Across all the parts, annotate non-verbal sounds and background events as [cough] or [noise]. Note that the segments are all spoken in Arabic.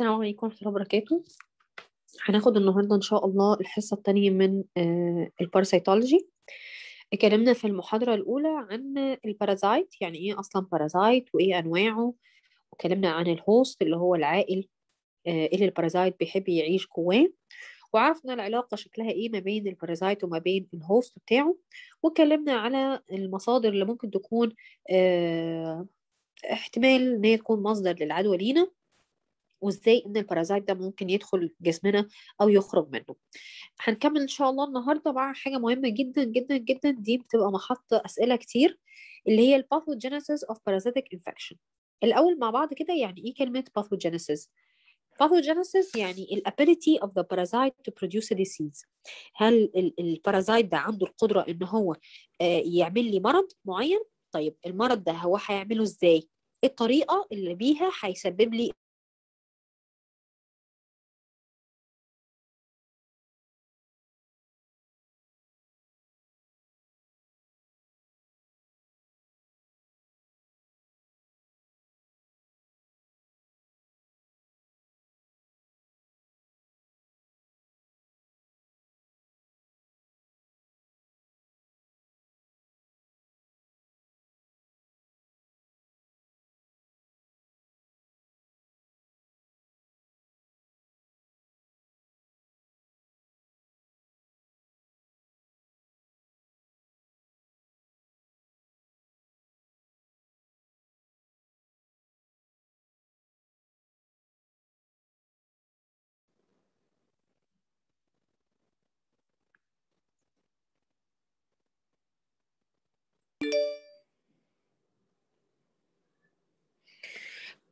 السلام عليكم ورحمة الله وبركاته هناخد النهاردة إن شاء الله الحصة التانية من آه، الباراسيتولوجي اتكلمنا في المحاضرة الأولى عن البارازايت يعني إيه أصلا بارازايت وإيه أنواعه واتكلمنا عن الهوست اللي هو العائل آه، اللي البارازايت بيحب يعيش جواه وعرفنا العلاقة شكلها إيه ما بين البارازايت وما بين الهوست بتاعه واتكلمنا على المصادر اللي ممكن تكون آه، احتمال إن هي تكون مصدر للعدوى لينا وازاي ان البارازايت ده ممكن يدخل جسمنا او يخرج منه هنكمل ان شاء الله النهارده مع حاجه مهمه جدا جدا جدا دي بتبقى محط اسئله كتير اللي هي الباثوجينيسيس اوف بارازيتيك انفكشن الاول مع بعض كده يعني ايه كلمه باثوجينيسيس pathogenesis يعني ال ability of the parasite to produce a disease هل البارازايت ده عنده القدرة ان هو آه، يعمل لي مرض معين طيب المرض ده هو هيعمله ازاي إيه الطريقة اللي بيها هيسبب لي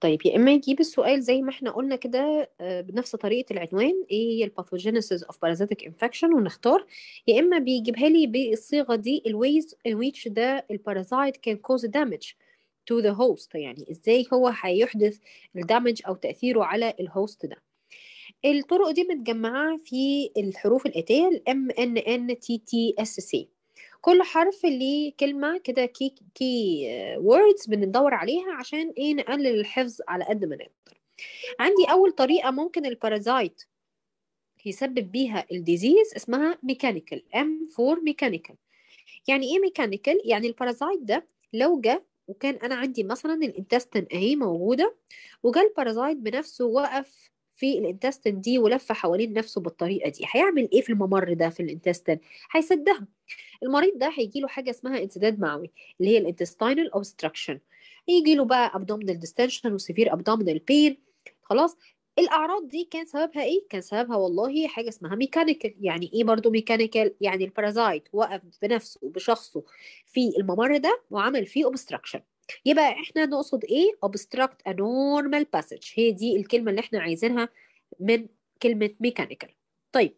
طيب يا اما يجيب السؤال زي ما احنا قلنا كده آه، بنفس طريقه العنوان ايه هي الباثوجينيسيس اوف بارازيتك انفكشن ونختار يا اما بيجيبها لي بالصيغه دي الويز in which ذا البارازايت can cause damage to the host يعني ازاي هو هيحدث الدامج او تاثيره على الهوست ده الطرق دي متجمعه في الحروف الاتيه ام ان ان تي تي اس سي كل حرف ليه كلمة كده كي كي ووردز بندور عليها عشان ايه نقلل الحفظ على قد ما نقدر عندي أول طريقة ممكن البارازايت يسبب بيها الديزيز اسمها ميكانيكال ام فور ميكانيكال يعني ايه ميكانيكال يعني البارازايت ده لو جه وكان انا عندي مثلا الانتستين اهي موجوده وجا البارازايت بنفسه وقف في الانتستن دي ولف حوالين نفسه بالطريقه دي هيعمل ايه في الممر ده في الانتستن هيسدها المريض ده هيجي له حاجه اسمها انسداد معوي اللي هي الانتستينال اوبستراكشن يجي له بقى ابدومينال ديستنشن وسيفير ابدومينال بين خلاص الاعراض دي كان سببها ايه كان سببها والله حاجه اسمها ميكانيكال يعني ايه برضو ميكانيكال يعني البارازايت وقف بنفسه بشخصه في الممر ده وعمل فيه اوبستراكشن يبقى احنا نقصد ايه obstruct a normal passage هي دي الكلمه اللي احنا عايزينها من كلمه mechanical طيب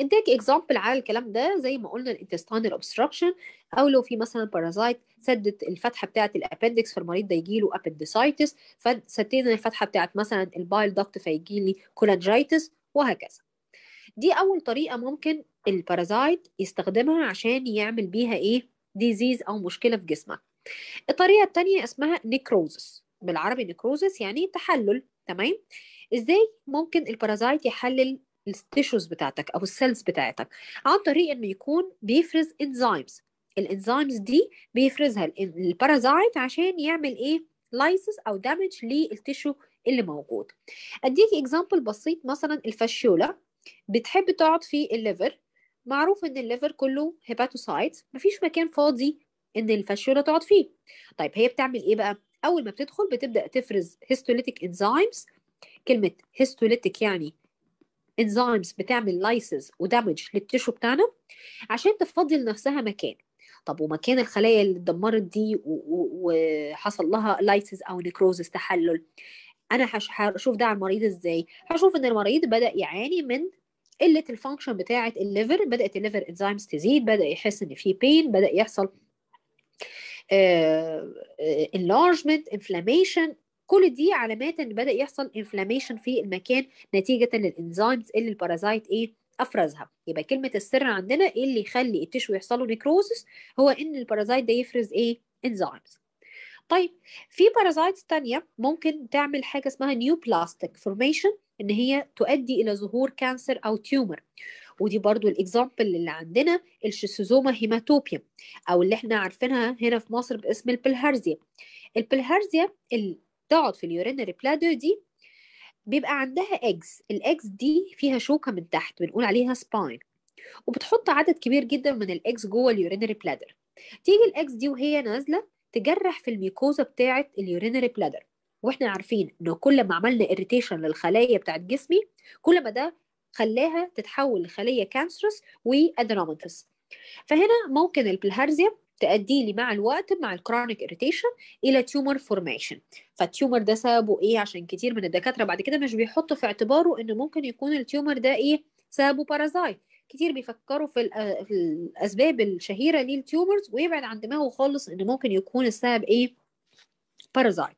اديك اكزامبل على الكلام ده زي ما قلنا الانتستاين اوبستراكشن او لو في مثلا بارازايت سدت الفتحه بتاعه الابندكس فالمريض ده يجي له ابندسايتس فسدينا الفتحه بتاعه مثلا البايل دكت فيجي لي كولاجيتس وهكذا دي اول طريقه ممكن البارازايت يستخدمها عشان يعمل بيها ايه ديزيز او مشكله في جسمك الطريقة التانية اسمها نيكروزس بالعربي نيكروزس يعني تحلل تمام ازاي ممكن البارازايت يحلل التيشوز بتاعتك او السيلز بتاعتك عن طريق انه يكون بيفرز انزيمز الانزيمز دي بيفرزها البارازايت عشان يعمل ايه لايسس او دامج للتيشو اللي موجود اديكي اكزامبل بسيط مثلا الفاشيولا بتحب تقعد في الليفر معروف ان الليفر كله هيباتوسايت مفيش مكان فاضي ان الفاشيولا تقعد فيه طيب هي بتعمل ايه بقى اول ما بتدخل بتبدا تفرز هيستوليتيك انزيمز كلمه هيستوليتيك يعني انزيمز بتعمل لايسز ودامج للتشو بتاعنا عشان تفضل نفسها مكان طب ومكان الخلايا اللي اتدمرت دي وحصل لها لايسز او نكروزس تحلل انا هشوف ده على المريض ازاي هشوف ان المريض بدا يعاني من قله الفانكشن بتاعه الليفر بدات الليفر انزيمز تزيد بدا يحس ان في بين بدا يحصل آه، آه، enlargement انفلاميشن كل دي علامات ان بدا يحصل انفلاميشن في المكان نتيجه للانزيمز اللي البارازايت ايه افرزها يبقى كلمه السر عندنا ايه اللي يخلي التشو يحصل له نيكروزس هو ان البارازايت ده يفرز ايه انزيمز طيب في بارازايت تانية ممكن تعمل حاجة اسمها نيو بلاستيك فورميشن ان هي تؤدي الى ظهور كانسر او تيومر ودي برضو الاكزامبل اللي عندنا الشيسوزوما هيماتوبيا او اللي احنا عارفينها هنا في مصر باسم البلهارزيا البلهارزيا اللي بتقعد في اليورينري بلادر دي بيبقى عندها اكس الاكس دي فيها شوكه من تحت بنقول عليها سباين وبتحط عدد كبير جدا من الاكس جوه اليورينري بلادر تيجي الاكس دي وهي نازله تجرح في الميكوزا بتاعه اليورينري بلادر واحنا عارفين ان كل ما عملنا اريتيشن للخلايا بتاعت جسمي كل ما ده خلاها تتحول لخلية كانسرس وأدنوماتوس فهنا ممكن البلهارزيا تؤدي لي مع الوقت مع الكرونيك اريتيشن الى تيومر فورميشن فالتيومر ده سببه ايه عشان كتير من الدكاتره بعد كده مش بيحطوا في اعتباره ان ممكن يكون التيومر ده ايه سببه بارازايت كتير بيفكروا في, آه، في الاسباب الشهيره للتيومرز ويبعد عن دماغه خالص ان ممكن يكون السبب ايه بارازايت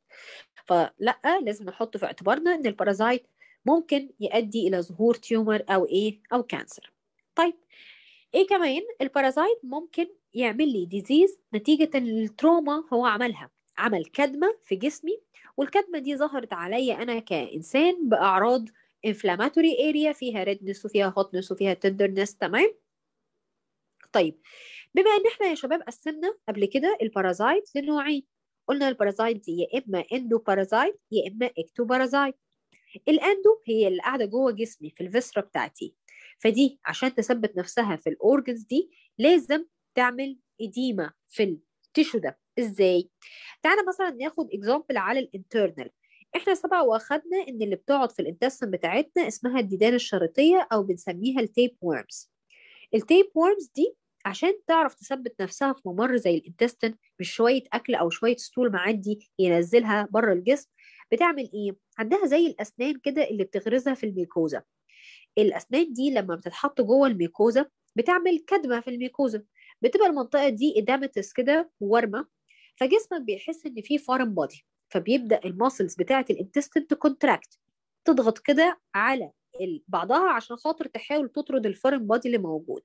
فلا لازم نحط في اعتبارنا ان البارازايت ممكن يؤدي إلى ظهور تيومر أو إيه أو كانسر طيب إيه كمان البارازايت ممكن يعمل لي ديزيز نتيجة التروما هو عملها عمل كدمة في جسمي والكدمة دي ظهرت عليا أنا كإنسان بأعراض inflammatory area فيها redness وفيها hotness وفيها tenderness تمام طيب بما ان احنا يا شباب قسمنا قبل كده البارازايت لنوعين قلنا البارازايت دي يا اما اندو بارازايت يا اما اكتو بارازايت الاندو هي اللي قاعده جوه جسمي في الفسره بتاعتي فدي عشان تثبت نفسها في الاورجنز دي لازم تعمل اديمه في التيشو ده ازاي تعالى مثلا ناخد اكزامبل على الانترنال احنا سبع واخدنا ان اللي بتقعد في الانتستين بتاعتنا اسمها الديدان الشريطيه او بنسميها التيب وورمز التيب وورمز دي عشان تعرف تثبت نفسها في ممر زي الانتستين مش شويه اكل او شويه ستول معدي ينزلها بره الجسم بتعمل ايه عندها زي الاسنان كده اللي بتغرزها في الميكوزا الاسنان دي لما بتتحط جوه الميكوزا بتعمل كدمه في الميكوزا بتبقى المنطقه دي ادامتس كده وارمه فجسمك بيحس ان في فارن بودي فبيبدا الماسلز بتاعه الانتستنت تكونتراكت تضغط كده على بعضها عشان خاطر تحاول تطرد الفورين بادي اللي موجود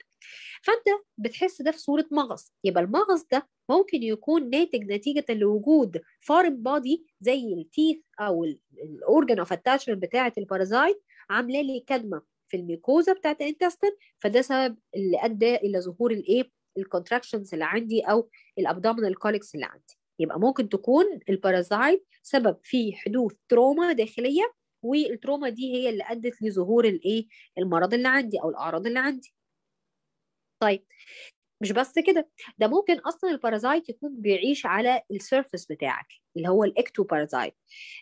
فانت بتحس ده في صوره مغص يبقى المغص ده ممكن يكون ناتج نتيجه لوجود فارم بادي زي التيث او الاورجن اوف اتاتشمنت بتاعه البارازايت عامله لي كدمه في الميكوزا بتاعه الانتستين فده سبب اللي ادى الى ظهور الايه الكونتراكشنز اللي عندي او الابدومينال كوليكس اللي عندي يبقى ممكن تكون البارازايت سبب في حدوث تروما داخليه والتروما دي هي اللي ادت لظهور الايه المرض اللي عندي او الاعراض اللي عندي طيب مش بس كده ده ممكن اصلا البارازايت يكون بيعيش على السيرفس بتاعك اللي هو الاكتو بارازايت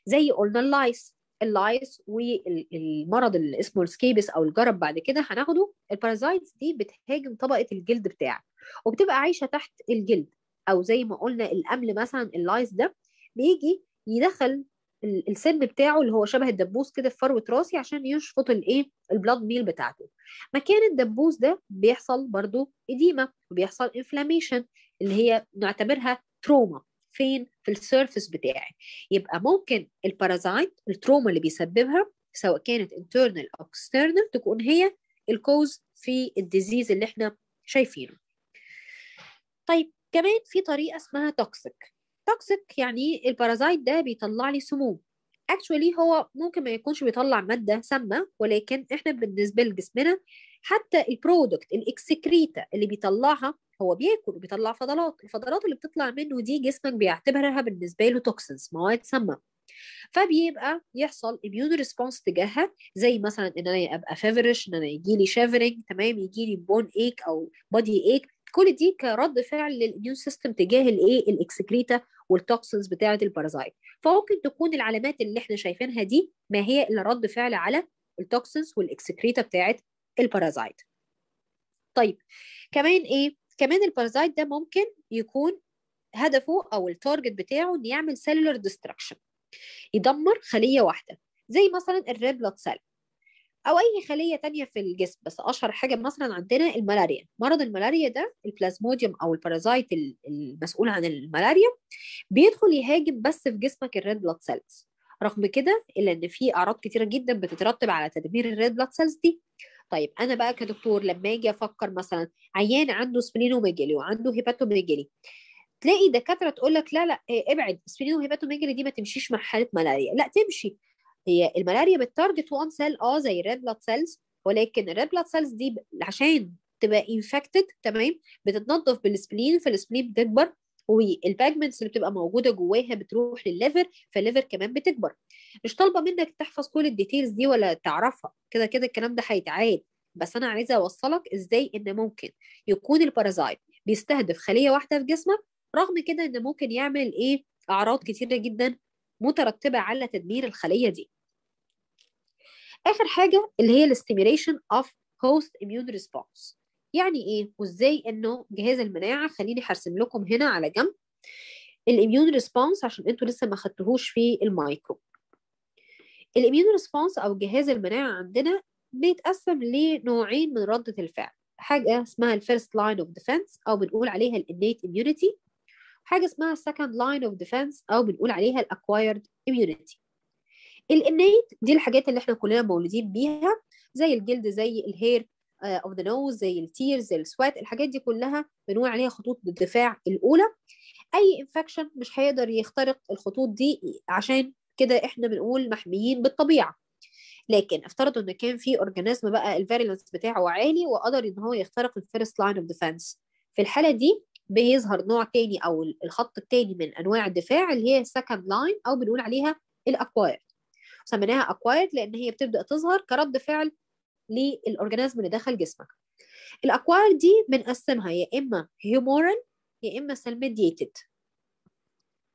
زي قلنا اللايس اللايس والمرض اللي اسمه السكيبس او الجرب بعد كده هناخده البارازايتس دي بتهاجم طبقه الجلد بتاعك وبتبقى عايشه تحت الجلد او زي ما قلنا الامل مثلا اللايس ده بيجي يدخل السن بتاعه اللي هو شبه الدبوس كده في فروه راسي عشان يشفط الايه البلاد ميل بتاعته مكان الدبوس ده بيحصل برضو اديمه وبيحصل انفلاميشن اللي هي نعتبرها تروما فين في السيرفس بتاعي يبقى ممكن البارازايت التروما اللي بيسببها سواء كانت انترنال او اكسترنال تكون هي الكوز في الديزيز اللي احنا شايفينه طيب كمان في طريقه اسمها توكسيك التوكسيك يعني إيه؟ البارازايت ده بيطلع لي سموم اكشولي هو ممكن ما يكونش بيطلع ماده سامه ولكن احنا بالنسبه لجسمنا حتى البرودكت الاكسكريتا اللي بيطلعها هو بياكل وبيطلع فضلات الفضلات اللي بتطلع منه دي جسمك بيعتبرها بالنسبه له توكسينز مواد سامه فبيبقى يحصل اميون ريسبونس تجاهها زي مثلا ان انا ابقى فيفرش ان انا يجي لي شيفرنج تمام يجي لي بون ايك او بودي ايك كل دي كرد فعل للاميون سيستم تجاه الايه الاكسكريتا والتوكسنز بتاعه البارازايت فممكن تكون العلامات اللي احنا شايفينها دي ما هي الا رد فعل على التوكسنز والاكسكريتا بتاعه البارازايت طيب كمان ايه كمان البارازايت ده ممكن يكون هدفه او التارجت بتاعه ان يعمل سيلولر ديستراكشن يدمر خليه واحده زي مثلا الريد بلاد سيل او اي خليه تانية في الجسم بس اشهر حاجه مثلا عندنا الملاريا مرض الملاريا ده البلازموديوم او البارازايت المسؤول عن الملاريا بيدخل يهاجم بس في جسمك الريد بلاد سيلز رغم كده الا ان في اعراض كتيره جدا بتترتب على تدمير الريد بلاد سيلز دي طيب انا بقى كدكتور لما اجي افكر مثلا عيان عنده سبلينوميجالي وعنده هيباتوميجالي تلاقي دكاتره تقول لك لا لا إيه، ابعد سبلينوميجالي دي ما تمشيش مع حاله ملاريا لا تمشي هي الملاريا بتارجت وان سيل اه زي الريد بلاد سيلز ولكن الريد بلاد سيلز دي عشان تبقى انفكتد تمام بتتنضف بالسبلين فالسبلين بتكبر والباجمنتس اللي بتبقى موجوده جواها بتروح للليفر فالليفر كمان بتكبر مش طالبه منك تحفظ كل الديتيلز دي ولا تعرفها كده كده الكلام ده هيتعاد بس انا عايزه اوصلك ازاي ان ممكن يكون البارازايت بيستهدف خليه واحده في جسمك رغم كده ان ممكن يعمل ايه اعراض كتيره جدا مترتبه على تدمير الخليه دي اخر حاجه اللي هي الاستيميريشن اوف هوست immune response يعني ايه وازاي انه جهاز المناعه خليني هرسم لكم هنا على جنب الاميون ريسبونس عشان انتوا لسه ما خدتوهوش في المايكرو الاميون ريسبونس او جهاز المناعه عندنا بيتقسم لنوعين من رده الفعل حاجه اسمها الفيرست لاين اوف ديفنس او بنقول عليها الانيت immunity حاجه اسمها second line of defense او بنقول عليها الاكوايرد immunity الانيت دي الحاجات اللي احنا كلنا مولودين بيها زي الجلد زي الهير اوف ذا نوز زي التير زي السوات الحاجات دي كلها بنقول عليها خطوط الدفاع الاولى اي انفكشن مش هيقدر يخترق الخطوط دي عشان كده احنا بنقول محميين بالطبيعه لكن افترضوا ان كان في اورجانيزم بقى الفيريلانس بتاعه عالي وقدر ان هو يخترق الفيرست لاين اوف ديفنس في الحاله دي بيظهر نوع تاني او الخط التاني من انواع الدفاع اللي هي السكند لاين او بنقول عليها الاكوايرد سميناها اكوايرد لان هي بتبدا تظهر كرد فعل للاورجانيزم اللي دخل جسمك الاكوايرد دي بنقسمها يا اما هيومورال يا اما سلميديتد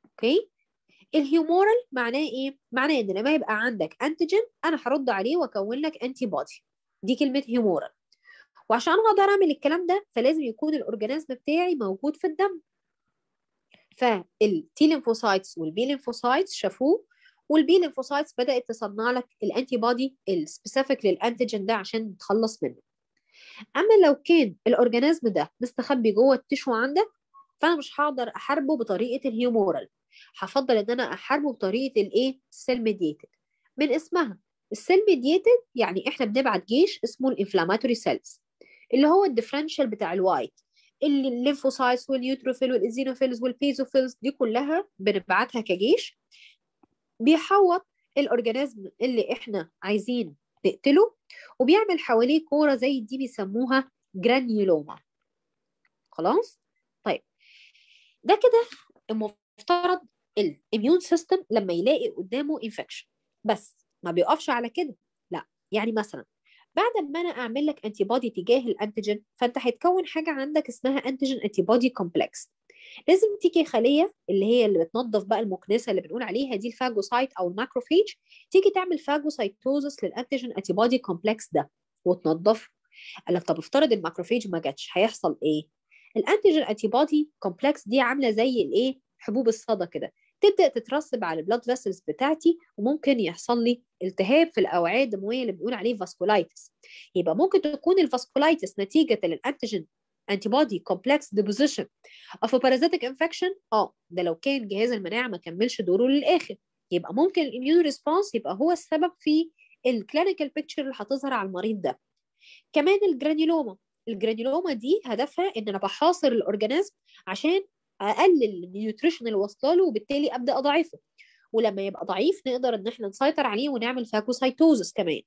اوكي الهيومورال معناه ايه معناه ان لما يبقى عندك انتيجين انا هرد عليه واكون لك انتي بودي دي كلمه هيومورال وعشان اقدر اعمل الكلام ده فلازم يكون الاورجانيزم بتاعي موجود في الدم فالتي لينفوسايتس والبي لينفوسايتس شافوه والبي لينفوسايتس بدات تصنع لك الانتي بودي السبيسيفيك للانتيجين ده عشان تخلص منه اما لو كان الاورجانيزم ده مستخبي جوه التشو عندك فانا مش هقدر احاربه بطريقه الهيومورال هفضل ان انا احاربه بطريقه الايه السيل ميديتد من اسمها السيل ميديتد يعني احنا بنبعت جيش اسمه الانفلاماتوري سيلز اللي هو الديفرنشال بتاع الوايت اللي الليمفوسايتس واليوتروفيل والازينوفيلز والبيزوفيلز دي كلها بنبعتها كجيش بيحوط الاورجانيزم اللي احنا عايزين نقتله وبيعمل حواليه كوره زي دي بيسموها جرانيولوما خلاص طيب ده كده المفترض الاميون سيستم لما يلاقي قدامه انفكشن بس ما بيقفش على كده لا يعني مثلا بعد ما انا اعمل لك انتي بودي تجاه الانتيجين فانت هيتكون حاجه عندك اسمها انتيجين انتي بودي كومبلكس لازم تيجي خليه اللي هي اللي بتنظف بقى المكنسه اللي بنقول عليها دي الفاجوسايت او الماكروفيج تيجي تعمل فاجوسايتوزس للانتيجين انتي بودي كومبلكس ده وتنظفه قال لك طب افترض الماكروفيج ما جاتش هيحصل ايه الانتيجين انتي بودي كومبلكس دي عامله زي الايه حبوب الصدى كده تبدا تترسب على البلاد فيسلز بتاعتي وممكن يحصل لي التهاب في الاوعيه الدمويه اللي بنقول عليه فاسكولايتس يبقى ممكن تكون الفاسكولايتس نتيجه للانتيجين antibody complex deposition of a parasitic infection اه ده لو كان جهاز المناعه ما كملش دوره للاخر يبقى ممكن الاميون ريسبونس يبقى هو السبب في الكلينيكال بيكتشر اللي هتظهر على المريض ده كمان الجرانيلوما الجرانيلوما دي هدفها ان انا بحاصر الاورجانيزم عشان اقلل النيوتريشن اللي واصله له وبالتالي ابدا اضعفه ولما يبقى ضعيف نقدر ان احنا نسيطر عليه ونعمل فاكوسايتوزس كمان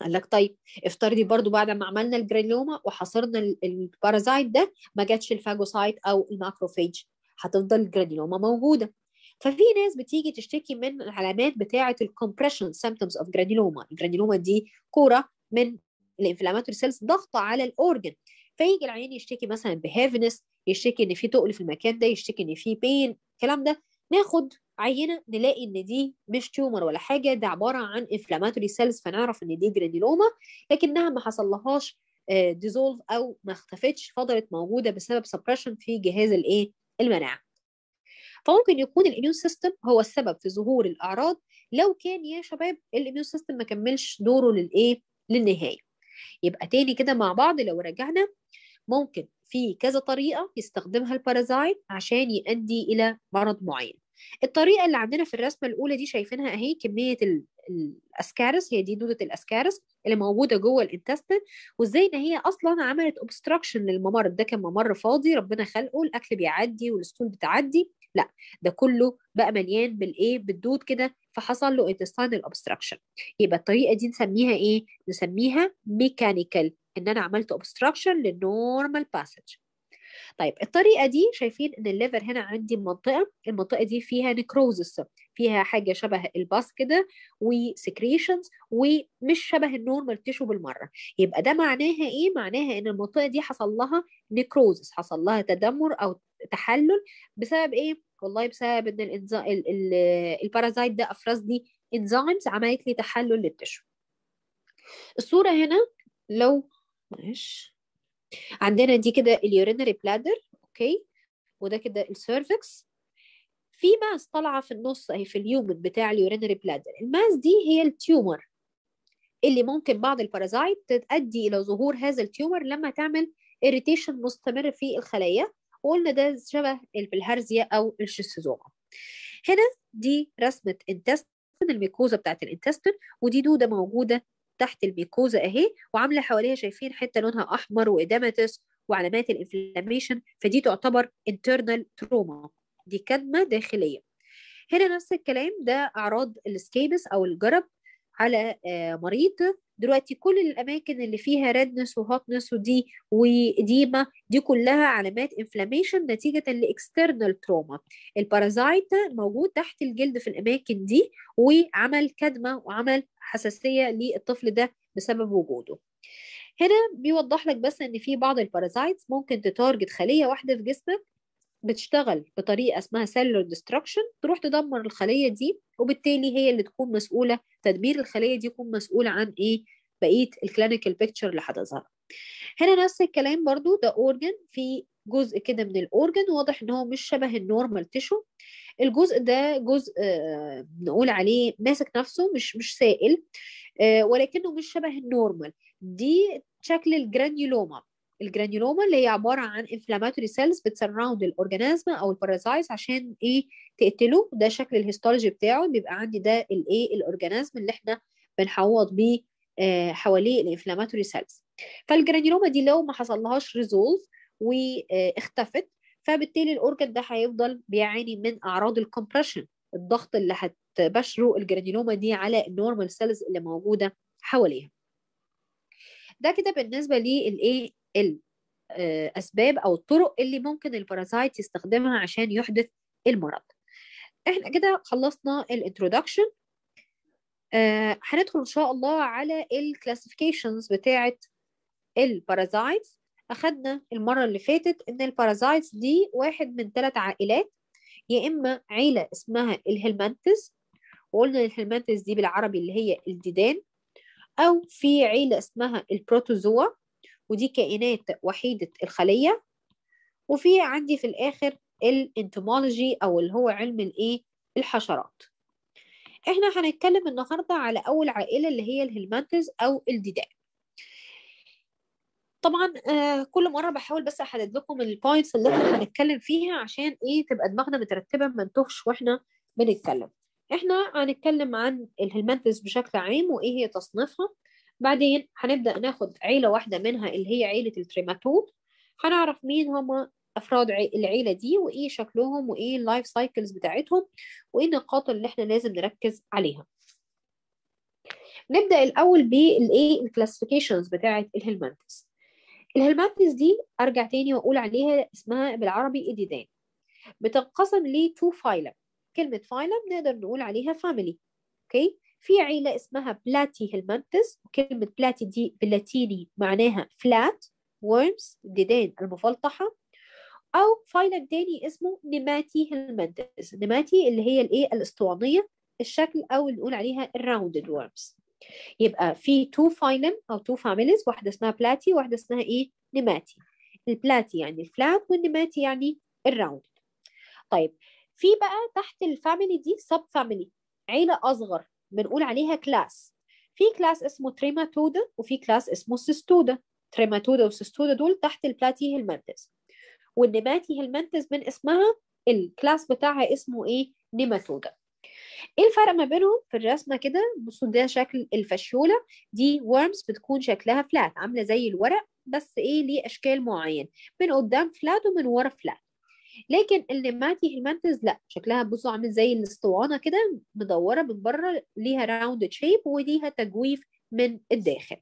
قال لك طيب افترضي برضو بعد ما عملنا الجرانيوما وحصرنا البارازايت ده ما جاتش الفاجوسايت او الماكروفيج هتفضل الجرانيوما موجوده ففي ناس بتيجي تشتكي من العلامات بتاعه الكومبريشن سيمبتومز اوف جرانيوما الجرانيوما دي كوره من الانفلاماتوري سيلز ضغطه على الاورجن فيجي العيان يشتكي مثلا بهيفنس يشتكي ان في تقل في المكان ده يشتكي ان في بين الكلام ده ناخد عينه نلاقي ان دي مش تيومر ولا حاجه ده عباره عن انفلاماتوري سيلز فنعرف ان دي جرانيلوما لكنها ما حصلهاش ديزولف آه، او ما اختفتش فضلت موجوده بسبب سبريشن في جهاز الايه المناعه فممكن يكون الاميون سيستم هو السبب في ظهور الاعراض لو كان يا شباب الاميون سيستم ما كملش دوره للايه للنهايه يبقى تاني كده مع بعض لو رجعنا ممكن في كذا طريقه يستخدمها البارازايت عشان يؤدي الى مرض معين الطريقه اللي عندنا في الرسمه الاولى دي شايفينها اهي كميه الاسكارس هي دي دوده الاسكارس اللي موجوده جوه الانتستين وازاي ان هي اصلا عملت اوبستراكشن للممر ده كان ممر فاضي ربنا خلقه الاكل بيعدي والستول بتعدي لا ده كله بقى مليان بالايه بالدود كده فحصل له intestinal اوبستراكشن يبقى الطريقه دي نسميها ايه نسميها ميكانيكال ان انا عملت obstruction للنورمال باسج طيب الطريقه دي شايفين ان الليفر هنا عندي منطقه المنطقه دي فيها نكروزس فيها حاجه شبه الباس كده وسكريشنز ومش شبه النورمال تيشو بالمره يبقى ده معناها ايه معناها ان المنطقه دي حصل لها نكروزس حصل لها تدمر او تحلل بسبب ايه والله بسبب ان الانزيم البارازايت ده افرز لي انزيمز عملت لي تحلل للتشو الصوره هنا لو ماشي عندنا دي كده اليورينري بلادر اوكي وده كده السيرفكس في ماس طالعه في النص اهي في اليومن بتاع اليورينري بلادر الماس دي هي التيومر اللي ممكن بعض البارازايت تؤدي الى ظهور هذا التيومر لما تعمل اريتيشن مستمر في الخلايا وقلنا ده شبه الهرزيا او الشيستوزوما هنا دي رسمه انتستن الميكوزا بتاعت الانتستن ودي دوده موجوده تحت الميكوزا اهي وعامله حواليها شايفين حته لونها احمر وإدماتس وعلامات الانفلاميشن فدي تعتبر internal trauma دي كدمه داخليه هنا نفس الكلام ده اعراض السكيبس او الجرب على آه، مريض دلوقتي كل الاماكن اللي فيها ريدنس وهوتنس ودي وديما دي كلها علامات انفلاميشن نتيجه لاكسترنال تروما البارازايت موجود تحت الجلد في الاماكن دي وعمل كدمه وعمل حساسيه للطفل ده بسبب وجوده هنا بيوضح لك بس ان في بعض البارازايتس ممكن تتارجت خليه واحده في جسمك بتشتغل بطريقه اسمها سيلولر ديستركشن تروح تدمر الخليه دي وبالتالي هي اللي تكون مسؤوله تدمير الخليه دي يكون مسؤول عن ايه بقيه الكلينيكال بيكتشر اللي هتظهر هنا نفس الكلام برضو ده اورجن في جزء كده من الاورجن واضح ان هو مش شبه النورمال تيشو الجزء ده جزء آه نقول عليه ماسك نفسه مش مش سائل آه ولكنه مش شبه النورمال دي شكل الجرانيولوما الجرانيولوما اللي هي عباره عن انفلاماتوري سيلز بتسراوند الاورجانيزم او البارازايتس عشان ايه تقتله ده شكل الهيستولوجي بتاعه بيبقى عندي ده الايه الاورجانيزم اللي احنا بنحوض بيه آه، حواليه الانفلاماتوري سيلز فالجرانيولوما دي لو ما حصلهاش ريزولف واختفت آه، فبالتالي الاورجن ده هيفضل بيعاني من اعراض الكمبريشن الضغط اللي هتبشره الجرانيولوما دي على النورمال سيلز اللي موجوده حواليها ده كده بالنسبه للايه الاسباب آه، او الطرق اللي ممكن الباراسايت يستخدمها عشان يحدث المرض احنا كده خلصنا الانترودكشن آه، هندخل ان شاء الله على الكلاسيفيكيشنز بتاعه البارازايتس اخدنا المره اللي فاتت ان البارازايتس دي واحد من ثلاث عائلات يا اما عيله اسمها الهلمنتس وقلنا الهلمنتس دي بالعربي اللي هي الديدان او في عيله اسمها البروتوزوا ودي كائنات وحيدة الخلية وفي عندي في الآخر الانتمولوجي أو اللي هو علم الإيه الحشرات احنا هنتكلم النهاردة على أول عائلة اللي هي الهلمانتز أو الديداء طبعا آه كل مره بحاول بس احدد لكم البوينتس اللي احنا هنتكلم فيها عشان ايه تبقى دماغنا مترتبه ما نتوهش واحنا بنتكلم احنا هنتكلم عن الهلمنتس بشكل عام وايه هي تصنيفها بعدين هنبدأ ناخد عيلة واحدة منها اللي هي عيلة التريماتود هنعرف مين هما أفراد العيلة دي وإيه شكلهم وإيه اللايف سايكلز بتاعتهم وإيه النقاط اللي إحنا لازم نركز عليها نبدأ الأول بالإيه الكلاسيفيكيشنز بتاعة الهلمانتس الهلمانتس دي أرجع تاني وأقول عليها اسمها بالعربي إديدان بتنقسم لتو فايلم كلمة فايلم نقدر نقول عليها فاميلي أوكي في عيلة اسمها بلاتي هيلمانتس وكلمة بلاتي دي باللاتيني معناها فلات ورمز الديدان المفلطحة أو فيلم ديني اسمه نماتي هيلمانتس نماتي اللي هي الإيه الأسطوانية الشكل أو اللي نقول عليها الراوندد ورمز يبقى في تو فايلم أو تو فاميليز واحدة اسمها بلاتي وواحدة اسمها إيه نماتي البلاتي يعني الفلات والنماتي يعني الراوند طيب في بقى تحت الفاميلي دي سب فاميلي عيلة أصغر بنقول عليها كلاس في كلاس اسمه تريماتودا وفي كلاس اسمه سيستودا تريماتودا وسيستودا دول تحت البلاتي هيلمنتس والنباتي هيلمنتس من اسمها الكلاس بتاعها اسمه ايه نيماتودا ايه الفرق ما بينهم في الرسمه كده بصوا ده شكل الفشيوله دي ورمز بتكون شكلها فلات عامله زي الورق بس ايه ليه اشكال معين من قدام فلات ومن ورا فلات لكن الليماتي هيمانتز لا شكلها بصوا عامل زي الاسطوانه كده مدوره من بره ليها راوند شيب وليها تجويف من الداخل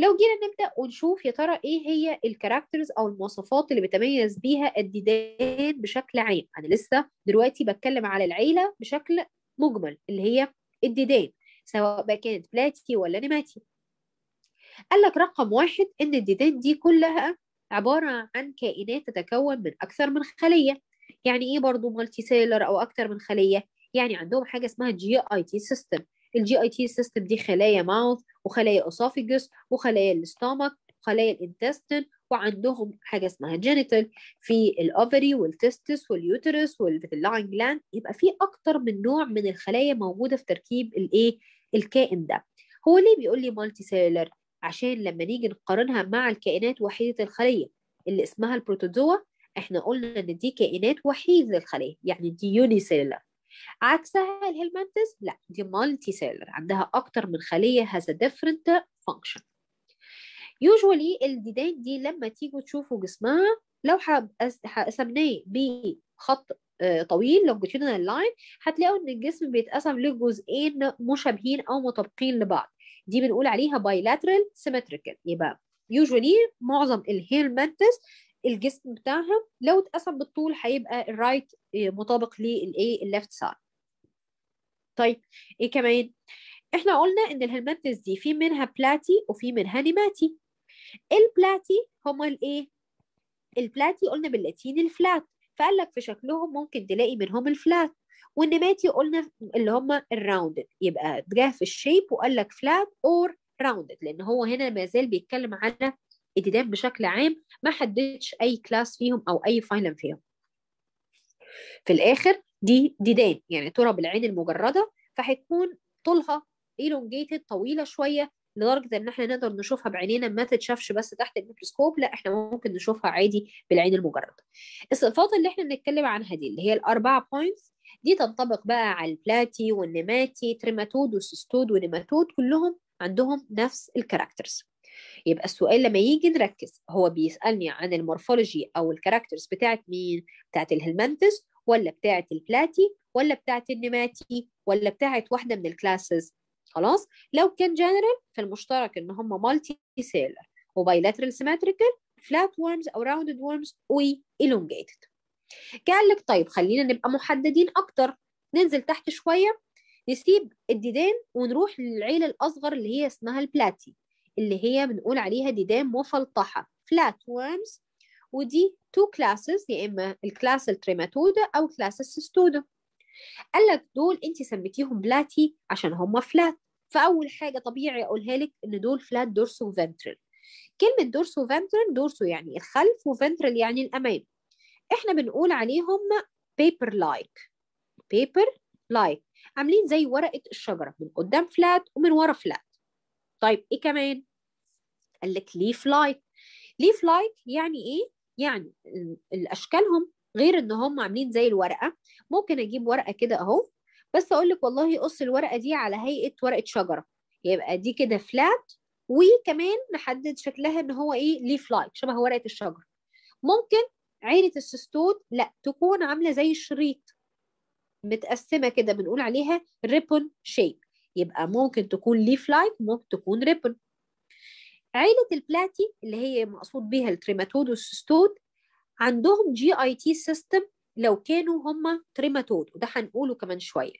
لو جينا نبدا ونشوف يا ترى ايه هي الكاركترز او المواصفات اللي بتميز بيها الديدان بشكل عام انا لسه دلوقتي بتكلم على العيله بشكل مجمل اللي هي الديدان سواء بقى كانت بلاتي ولا نماتي قال لك رقم واحد ان الديدان دي كلها عبارة عن كائنات تتكون من أكثر من خلية يعني إيه برضو مالتي سيلر أو أكثر من خلية؟ يعني عندهم حاجة اسمها جي اي تي سيستم الجي اي تي سيستم دي خلايا ماوث وخلايا اسوفيجوس وخلايا الاستامك وخلايا الانتستين وعندهم حاجه اسمها جينيتال في الاوفري والتستس واليوترس والفيتلاين جلاند يبقى في اكتر من نوع من الخلايا موجوده في تركيب الايه الكائن ده هو ليه بيقول لي مالتي سيلر عشان لما نيجي نقارنها مع الكائنات وحيدة الخلية اللي اسمها البروتوزوا احنا قلنا ان دي كائنات وحيدة الخلية يعني دي يوني عكسها الهيلمانتس لا دي مالتي سيلر عندها اكتر من خلية has a different function usually الديدان دي لما تيجوا تشوفوا جسمها لو قسمناه بخط آه، طويل longitudinal لاين هتلاقوا ان الجسم بيتقسم لجزئين مشابهين او مطابقين لبعض دي بنقول عليها bilateral symmetrical يبقى usually معظم الهيرمنتس مانتس الجسم بتاعها لو اتقسم بالطول هيبقى الرايت آه، مطابق للايه الليفت سايد طيب ايه كمان احنا قلنا ان الهيرمنتس دي في منها بلاتي وفي منها نيماتي البلاتي هما الايه البلاتي قلنا باللاتين الفلات فقال لك في شكلهم ممكن تلاقي منهم الفلات والنباتي قلنا اللي هم الراوندد يبقى في الشيب وقال لك فلات اور راوندد لان هو هنا ما زال بيتكلم على الديدان بشكل عام ما حددش اي كلاس فيهم او اي فايلم فيهم في الاخر دي ديدان يعني ترى بالعين المجرده فهتكون طولها elongated طويله شويه لدرجه ان احنا نقدر نشوفها بعينينا ما تتشافش بس تحت الميكروسكوب لا احنا ممكن نشوفها عادي بالعين المجرده. الصفات اللي احنا بنتكلم عنها دي اللي هي الاربعه بوينتس دي تنطبق بقى على البلاتي والنماتي تريماتود وسيستود ونماتود كلهم عندهم نفس الكاركترز يبقى السؤال لما يجي نركز هو بيسالني عن المورفولوجي او الكاركترز بتاعت مين بتاعت الهلمنتس ولا بتاعت البلاتي ولا بتاعت النماتي ولا بتاعت واحده من الكلاسز خلاص لو كان جنرال فالمشترك ان هم مالتي سيلر وبايلاترال سيمتريكال فلات وورمز او راوندد وورمز elongated قال لك طيب خلينا نبقى محددين أكتر ننزل تحت شوية نسيب الديدان ونروح للعيلة الأصغر اللي هي اسمها البلاتي اللي هي بنقول عليها ديدان مفلطحة فلات ورمز ودي تو كلاسز يا إما الكلاس التريماتودا أو كلاس السيستودا قال لك دول أنت سميتيهم بلاتي عشان هم فلات فأول حاجة طبيعي أقولها لك إن دول فلات دورسو فنترال كلمة دورسو فنترال دورسو يعني الخلف وفنترل يعني الأمام احنا بنقول عليهم بيبر لايك بيبر لايك عاملين زي ورقه الشجره من قدام فلات ومن ورا فلات طيب ايه كمان قال لك ليف لايك ليف لايك يعني ايه يعني الاشكالهم غير ان هم عاملين زي الورقه ممكن اجيب ورقه كده اهو بس اقول لك والله قص الورقه دي على هيئه ورقه شجره يبقى دي كده فلات وكمان نحدد شكلها ان هو ايه ليف لايك شبه ورقه الشجره ممكن عيلة السستول لا تكون عاملة زي شريط متقسمة كده بنقول عليها ريبون شيب يبقى ممكن تكون ليف لايك ممكن تكون ريبون عيلة البلاتي اللي هي مقصود بيها التريماتود والسستود عندهم جي اي تي سيستم لو كانوا هما تريماتود وده هنقوله كمان شوية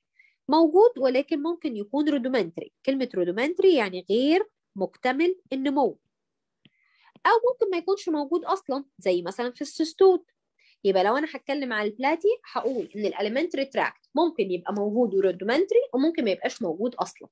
موجود ولكن ممكن يكون رودومنتري كلمة رودومنتري يعني غير مكتمل النمو او ممكن ما يكونش موجود اصلا زي مثلا في السيستوت يبقى لو انا هتكلم على البلاتي هقول ان الالمنتري تراكت ممكن يبقى موجود ورودومنتري وممكن ما يبقاش موجود اصلا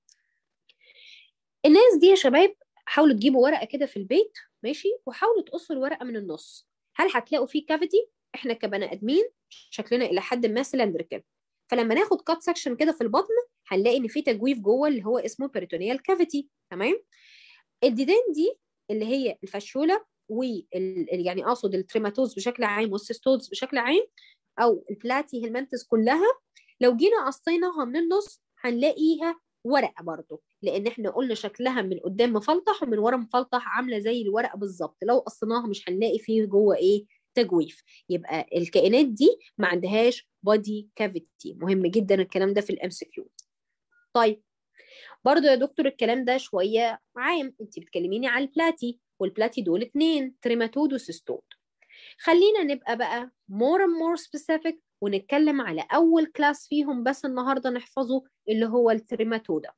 الناس دي يا شباب حاولوا تجيبوا ورقه كده في البيت ماشي وحاولوا تقصوا الورقه من النص هل هتلاقوا فيه كافيتي احنا كبني ادمين شكلنا الى حد ما سلندريكال فلما ناخد كات سكشن كده في البطن هنلاقي ان في تجويف جوه اللي هو اسمه بيريتونيال كافيتي تمام الديدان دي اللي هي الفشوله وال يعني اقصد التريماتوز بشكل عام والسيستوز بشكل عام او البلاتي هيلمنتس كلها لو جينا قصيناها من النص هنلاقيها ورقه برضو لان احنا قلنا شكلها من قدام مفلطح ومن ورا مفلطح عامله زي الورقه بالظبط لو قصيناها مش هنلاقي فيه جوه ايه تجويف يبقى الكائنات دي ما عندهاش بودي كافيتي مهم جدا الكلام ده في الام سي كيو طيب برضو يا دكتور الكلام ده شوية عام انت بتكلميني على البلاتي والبلاتي دول اتنين تريماتود وسيستود خلينا نبقى بقى more and more specific ونتكلم على أول كلاس فيهم بس النهاردة نحفظه اللي هو التريماتودا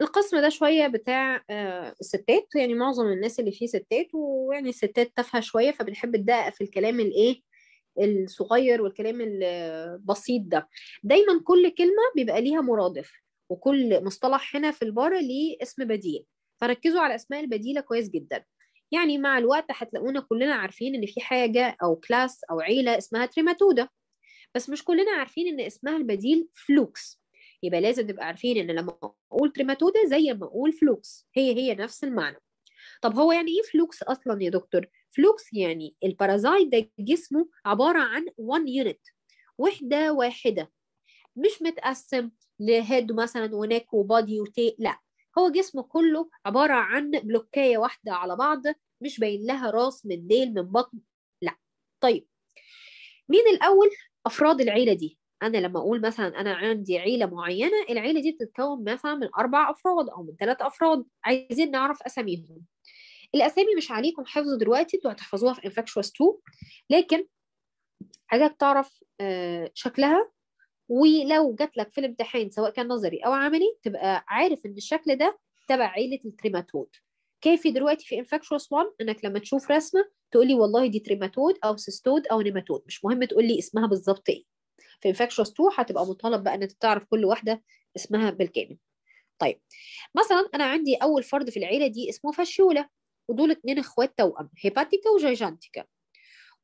القسم ده شوية بتاع آه، ستات يعني معظم الناس اللي فيه ستات ويعني الستات تافهة شوية فبنحب ندقق في الكلام الايه الصغير والكلام البسيط آه، ده دايما كل كلمة بيبقى ليها مرادف وكل مصطلح هنا في البار ليه اسم بديل فركزوا على الاسماء البديله كويس جدا يعني مع الوقت هتلاقونا كلنا عارفين ان في حاجه او كلاس او عيله اسمها تريماتودا بس مش كلنا عارفين ان اسمها البديل فلوكس يبقى لازم تبقى عارفين ان لما اقول تريماتودا زي ما اقول فلوكس هي هي نفس المعنى طب هو يعني ايه فلوكس اصلا يا دكتور فلوكس يعني البارازايت ده جسمه عباره عن 1 يونت وحده واحده مش متقسم لهيد مثلا وناك وبادي وتي لا هو جسمه كله عبارة عن بلوكاية واحدة على بعض مش باين لها راس من ديل من بطن لا طيب مين الأول أفراد العيلة دي أنا لما أقول مثلا أنا عندي عيلة معينة العيلة دي بتتكون مثلا من أربع أفراد أو من ثلاث أفراد عايزين نعرف أساميهم الأسامي مش عليكم حفظ دلوقتي انتوا هتحفظوها في Infectious 2 لكن عايزك تعرف آه، شكلها ولو جات لك في الامتحان سواء كان نظري او عملي تبقى عارف ان الشكل ده تبع عيله التريماتود كافي دلوقتي في انفكشوس 1 انك لما تشوف رسمه تقول لي والله دي تريماتود او سيستود او نيماتود مش مهم تقول لي اسمها بالظبط ايه في انفكشوس 2 هتبقى مطالب بقى ان انت تعرف كل واحده اسمها بالكامل طيب مثلا انا عندي اول فرد في العيله دي اسمه فاشيولا ودول اتنين اخوات توأم هيباتيكا وجيجانتيكا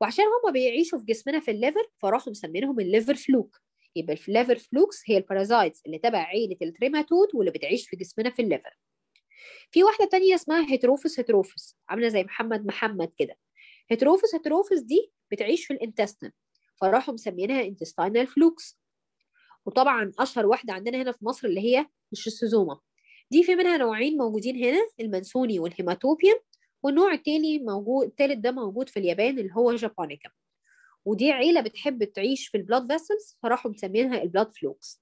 وعشان هما بيعيشوا في جسمنا في الليفر فراحوا مسمينهم الليفر فلوك يبقى الفلافر فلوكس هي البارازايتس اللي تبع عيلة التريماتود واللي بتعيش في جسمنا في الليفر في واحدة تانية اسمها هيتروفس هيتروفس عاملة زي محمد محمد كده هيتروفس هيتروفس دي بتعيش في الانتستن فراحوا مسمينها انتستينال فلوكس وطبعا اشهر واحده عندنا هنا في مصر اللي هي الشيستوزوما دي في منها نوعين موجودين هنا المنسوني والهيماتوبيا والنوع التاني موجود التالت ده موجود في اليابان اللي هو جابانيكا ودي عيلة بتحب تعيش في البلاد فيسلز فراحوا مسمينها البلاد فلوكس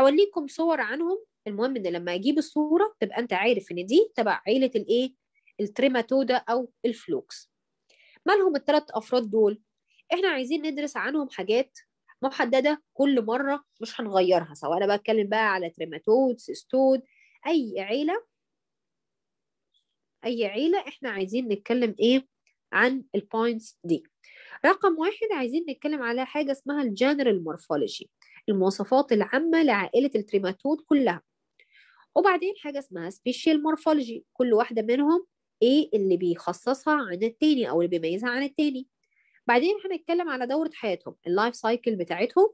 هوريكم صور عنهم المهم ان لما اجيب الصورة تبقى انت عارف ان دي تبع عيلة الايه التريماتودا او الفلوكس مالهم الثلاث افراد دول احنا عايزين ندرس عنهم حاجات محددة كل مرة مش هنغيرها سواء انا بتكلم بقى على تريماتود سيستود اي عيلة اي عيلة احنا عايزين نتكلم ايه عن البوينتس دي رقم واحد عايزين نتكلم على حاجة اسمها الجنرال مورفولوجي المواصفات العامة لعائلة التريماتود كلها وبعدين حاجة اسمها سبيشال مورفولوجي كل واحدة منهم ايه اللي بيخصصها عن التاني او اللي بيميزها عن التاني بعدين هنتكلم على دورة حياتهم اللايف سايكل بتاعتهم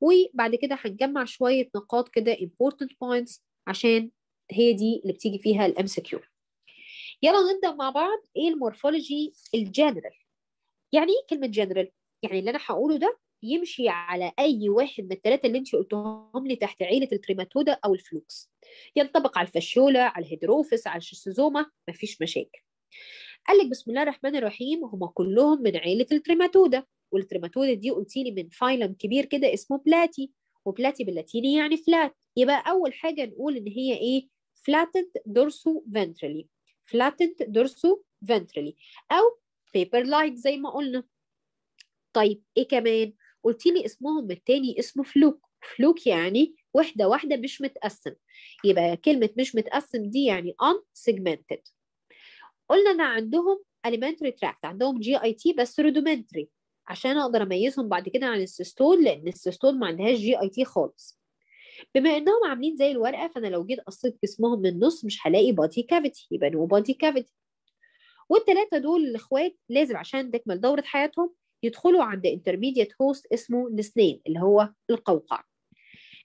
وبعد كده هنجمع شوية نقاط كده important points عشان هي دي اللي بتيجي فيها الام كيو يلا نبدأ مع بعض ايه المورفولوجي الجنرال يعني ايه كلمه جنرال يعني اللي انا هقوله ده يمشي على اي واحد من الثلاثه اللي انت قلتهم لي تحت عيله التريماتودا او الفلوكس ينطبق على الفشوله على الهيدروفيس على الشيستوزوما مفيش مشاكل قال لك بسم الله الرحمن الرحيم هما كلهم من عيله التريماتودا والتريماتودا دي قلتي لي من فايلم كبير كده اسمه بلاتي وبلاتي باللاتيني يعني فلات يبقى اول حاجه نقول ان هي ايه فلاتد دورسو فنترالي فلاتد دورسو فنترالي او بيبر لايك زي ما قلنا طيب ايه كمان قلت لي اسمهم التاني اسمه فلوك فلوك يعني وحده واحده مش متقسم يبقى كلمه مش متقسم دي يعني ان سيجمنتد قلنا ان عندهم alimentary tract عندهم جي اي تي بس rudimentary عشان اقدر اميزهم بعد كده عن السيستول لان السيستول ما عندهاش جي اي تي خالص بما انهم عاملين زي الورقه فانا لو جيت قصيت جسمهم من النص مش هلاقي بادي كافيتي يبقى نو بادي كافيتي والثلاثه دول الاخوات لازم عشان تكمل دوره حياتهم يدخلوا عند انترميديت هوست اسمه نسنين اللي هو القوقعه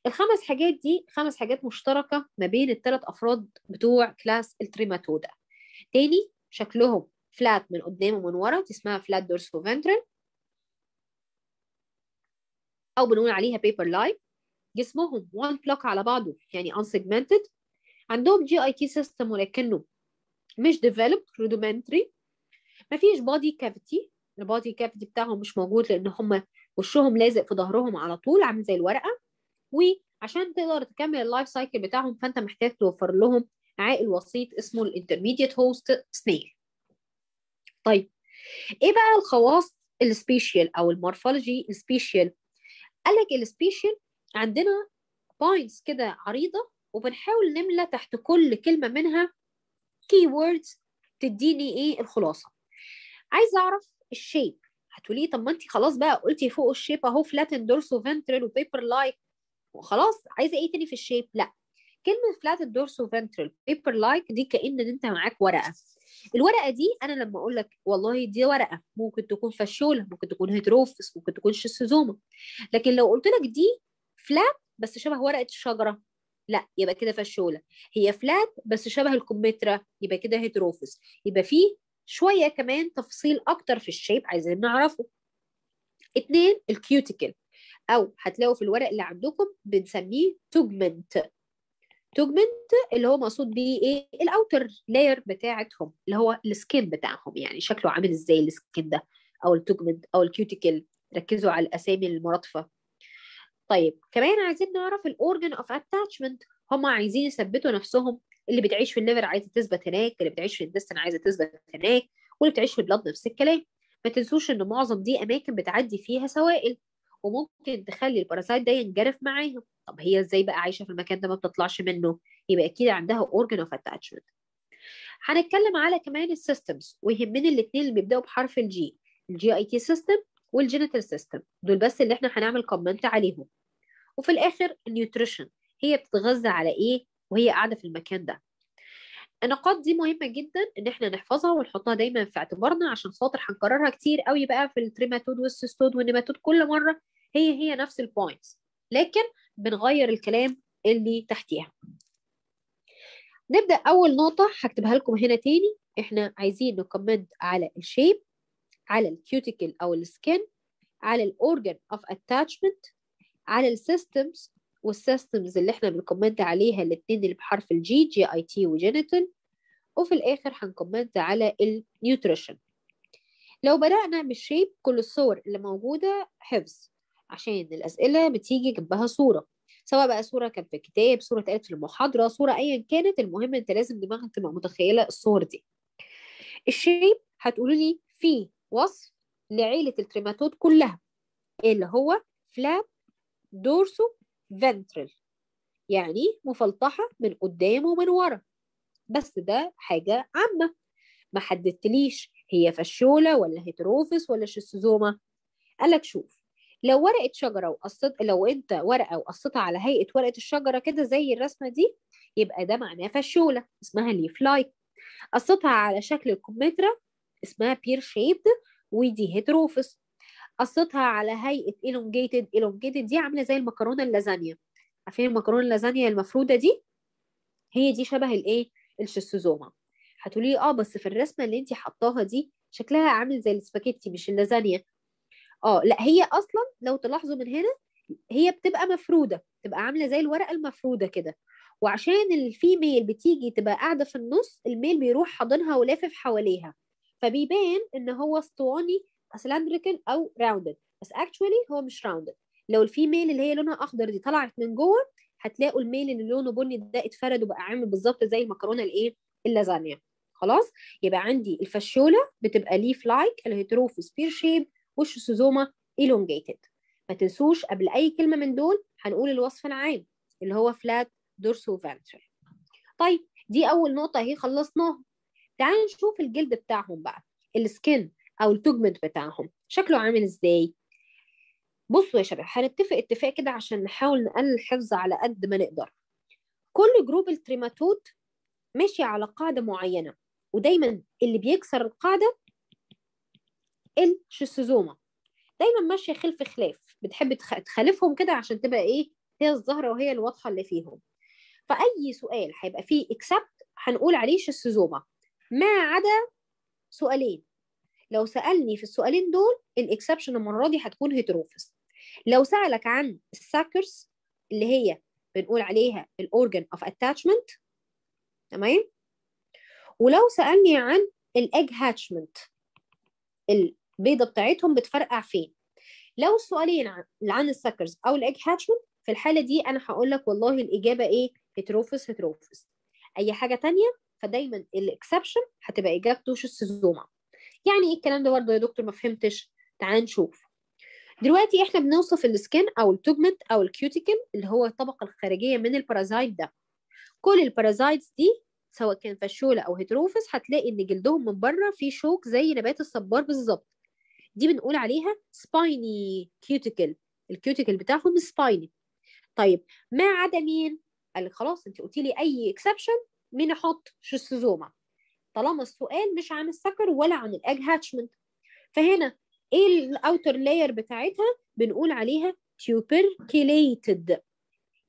الخمس حاجات دي خمس حاجات مشتركة ما بين الثلاث أفراد بتوع كلاس التريماتودا تاني شكلهم فلات من قدام ومن ورا اسمها فلات دورسو فنترال أو بنقول عليها بيبر لايك جسمهم وان بلوك على بعضه يعني ان سيجمنتد عندهم جي اي كي سيستم ولكنه مش ديفلوبد رودومنتري مفيش بادي كافيتي البادي كافيتي بتاعهم مش موجود لان هم وشهم لازق في ظهرهم على طول عامل زي الورقه وعشان تقدر تكمل اللايف سايكل بتاعهم فانت محتاج توفر لهم عائل وسيط اسمه الانترميديت هوست سنيل طيب ايه بقى الخواص السبيشيال او المورفولوجي السبيشيال قال لك السبيشال عندنا points كده عريضه وبنحاول نملى تحت كل كلمه منها كي ووردز تديني ايه الخلاصه عايزه اعرف الشيب هتقولي طب ما انت خلاص بقى قلتي فوق الشيب اهو فلاتن دورس وفنترال وبيبر لايك وخلاص عايزه ايه تاني في الشيب لا كلمه فلاتن دورس وفنترال بيبر لايك دي كان ان انت معاك ورقه الورقه دي انا لما اقول لك والله دي ورقه ممكن تكون فشوله ممكن تكون هيتروفس ممكن تكون شيستوزوما لكن لو قلت لك دي فلات بس شبه ورقه الشجره لا يبقى كده فشوله هي فلات بس شبه الكمثرى يبقى كده هيدروفيس يبقى فيه شويه كمان تفصيل اكتر في الشيب عايزين نعرفه اتنين الكيوتيكل او هتلاقوا في الورق اللي عندكم بنسميه توجمنت توجمنت اللي هو مقصود بيه ايه الاوتر لاير بتاعتهم اللي هو السكين بتاعهم يعني شكله عامل ازاي السكين ده او التوجمنت او الكيوتيكل ركزوا على الاسامي المرادفه طيب كمان عايزين نعرف الاورجن اوف اتاتشمنت هم عايزين يثبتوا نفسهم اللي بتعيش في الليفر عايزه تثبت هناك اللي بتعيش في الدستن عايزه تثبت هناك واللي بتعيش في البلاد نفس الكلام ما تنسوش ان معظم دي اماكن بتعدي فيها سوائل وممكن تخلي الباراسايت ده ينجرف معاهم طب هي ازاي بقى عايشه في المكان ده ما بتطلعش منه يبقى اكيد عندها اورجن اوف اتاتشمنت هنتكلم على كمان السيستمز ويهمني الاثنين اللي بيبداوا بحرف الجي الجي اي تي سيستم والجينيتال سيستم دول بس اللي احنا هنعمل كومنت عليهم وفي الاخر النيوتريشن هي بتتغذى على ايه وهي قاعده في المكان ده النقاط دي مهمة جدا ان احنا نحفظها ونحطها دايما في اعتبارنا عشان خاطر هنكررها كتير قوي بقى في التريماتود والسيستود والنيماتود كل مرة هي هي نفس البوينتس لكن بنغير الكلام اللي تحتيها نبدأ أول نقطة هكتبها لكم هنا تاني احنا عايزين نكمنت على الشيب على الكيوتيكل أو السكين على الأورجن أوف أتاتشمنت على السيستمز والسيستمز اللي احنا بنكومنت عليها الاتنين اللي بحرف الجي جي اي تي وجينيتال وفي الآخر هنكومنت على النيوتريشن لو بدأنا بالشيب كل الصور اللي موجودة حفظ عشان الأسئلة بتيجي جنبها صورة سواء بقى صورة كانت في كتاب صورة اتقالت في المحاضرة صورة أيا كانت المهم أنت لازم دماغك تبقى متخيلة الصور دي الشيب هتقولوا لي فيه وصف لعيلة الكريماتود كلها اللي هو فلاب دورسو فنترل يعني مفلطحة من قدام ومن ورا بس ده حاجة عامة ما حددتليش هي فشولة ولا هيتروفس ولا شيستوزوما قالك شوف لو ورقة شجرة وقصت لو انت ورقة وقصتها على هيئة ورقة الشجرة كده زي الرسمة دي يبقى ده معناه فشولة اسمها ليف لايك قصتها على شكل الكمثرى اسمها بير شيبد ودي هيتروفس قصتها على هيئه elongated elongated دي عامله زي المكرونه اللازانيا عارفين المكرونه اللازانيا المفروده دي هي دي شبه الايه الشيستوزوما هتقولي اه بس في الرسمه اللي انت حطاها دي شكلها عامل زي السباكيتي مش اللازانيا اه لا هي اصلا لو تلاحظوا من هنا هي بتبقى مفروده بتبقى عامله زي الورقه المفروده كده وعشان الفيميل بتيجي تبقى قاعده في النص الميل بيروح حاضنها ولافف حواليها فبيبان ان هو اسطواني سلندريكال او راوندد بس اكشولي هو مش راوندد لو الفيميل اللي هي لونها اخضر دي طلعت من جوه هتلاقوا الميل اللي لونه بني ده اتفرد وبقى عامل بالظبط زي المكرونه الايه اللازانيا خلاص يبقى عندي الفشوله بتبقى ليف لايك الهيتروفوس سبير شيب والشيزوما elongated ما تنسوش قبل اي كلمه من دول هنقول الوصف العام اللي هو فلات دورسو فانتر طيب دي اول نقطه اهي خلصناها تعالوا نشوف الجلد بتاعهم بقى السكن او التوجمنت بتاعهم شكله عامل ازاي بصوا يا شباب هنتفق اتفاق كده عشان نحاول نقلل الحفظ على قد ما نقدر كل جروب التريماتود ماشي على قاعده معينه ودايما اللي بيكسر القاعده الشيسوزوما دايما ماشيه خلف خلاف بتحب تخالفهم كده عشان تبقى ايه هي الظاهره وهي الواضحه اللي فيهم فاي سؤال هيبقى فيه اكسبت هنقول عليه شيسوزوما ما عدا سؤالين لو سالني في السؤالين دول الاكسبشن المره دي هتكون هيتروفس لو سالك عن الساكرز اللي هي بنقول عليها الاورجن اوف اتاتشمنت تمام ولو سالني عن الاج هاتشمنت البيضه بتاعتهم بتفرقع فين لو السؤالين عن السكرز او الاج هاتشمنت في الحاله دي انا هقول لك والله الاجابه ايه هيتروفس هيتروفس اي حاجه ثانيه فدايما الاكسبشن هتبقى اجابته شستوزوما يعني ايه الكلام ده برضه يا دكتور ما فهمتش تعال نشوف دلوقتي احنا بنوصف السكن او التوجمنت او الكيوتيكل اللي هو الطبقه الخارجيه من البارازايت ده كل البارازايتس دي سواء كان فشوله او هيتروفس هتلاقي ان جلدهم من بره فيه شوك زي نبات الصبار بالظبط دي بنقول عليها سبايني كيوتيكل الكيوتيكل بتاعهم سبايني طيب ما عدا مين قال خلاص انت قلتي لي اي اكسبشن مين احط شستوزوما طالما السؤال مش عن السكر ولا عن الاج هاتشمنت فهنا ايه الاوتر لاير بتاعتها بنقول عليها تيوبركليتد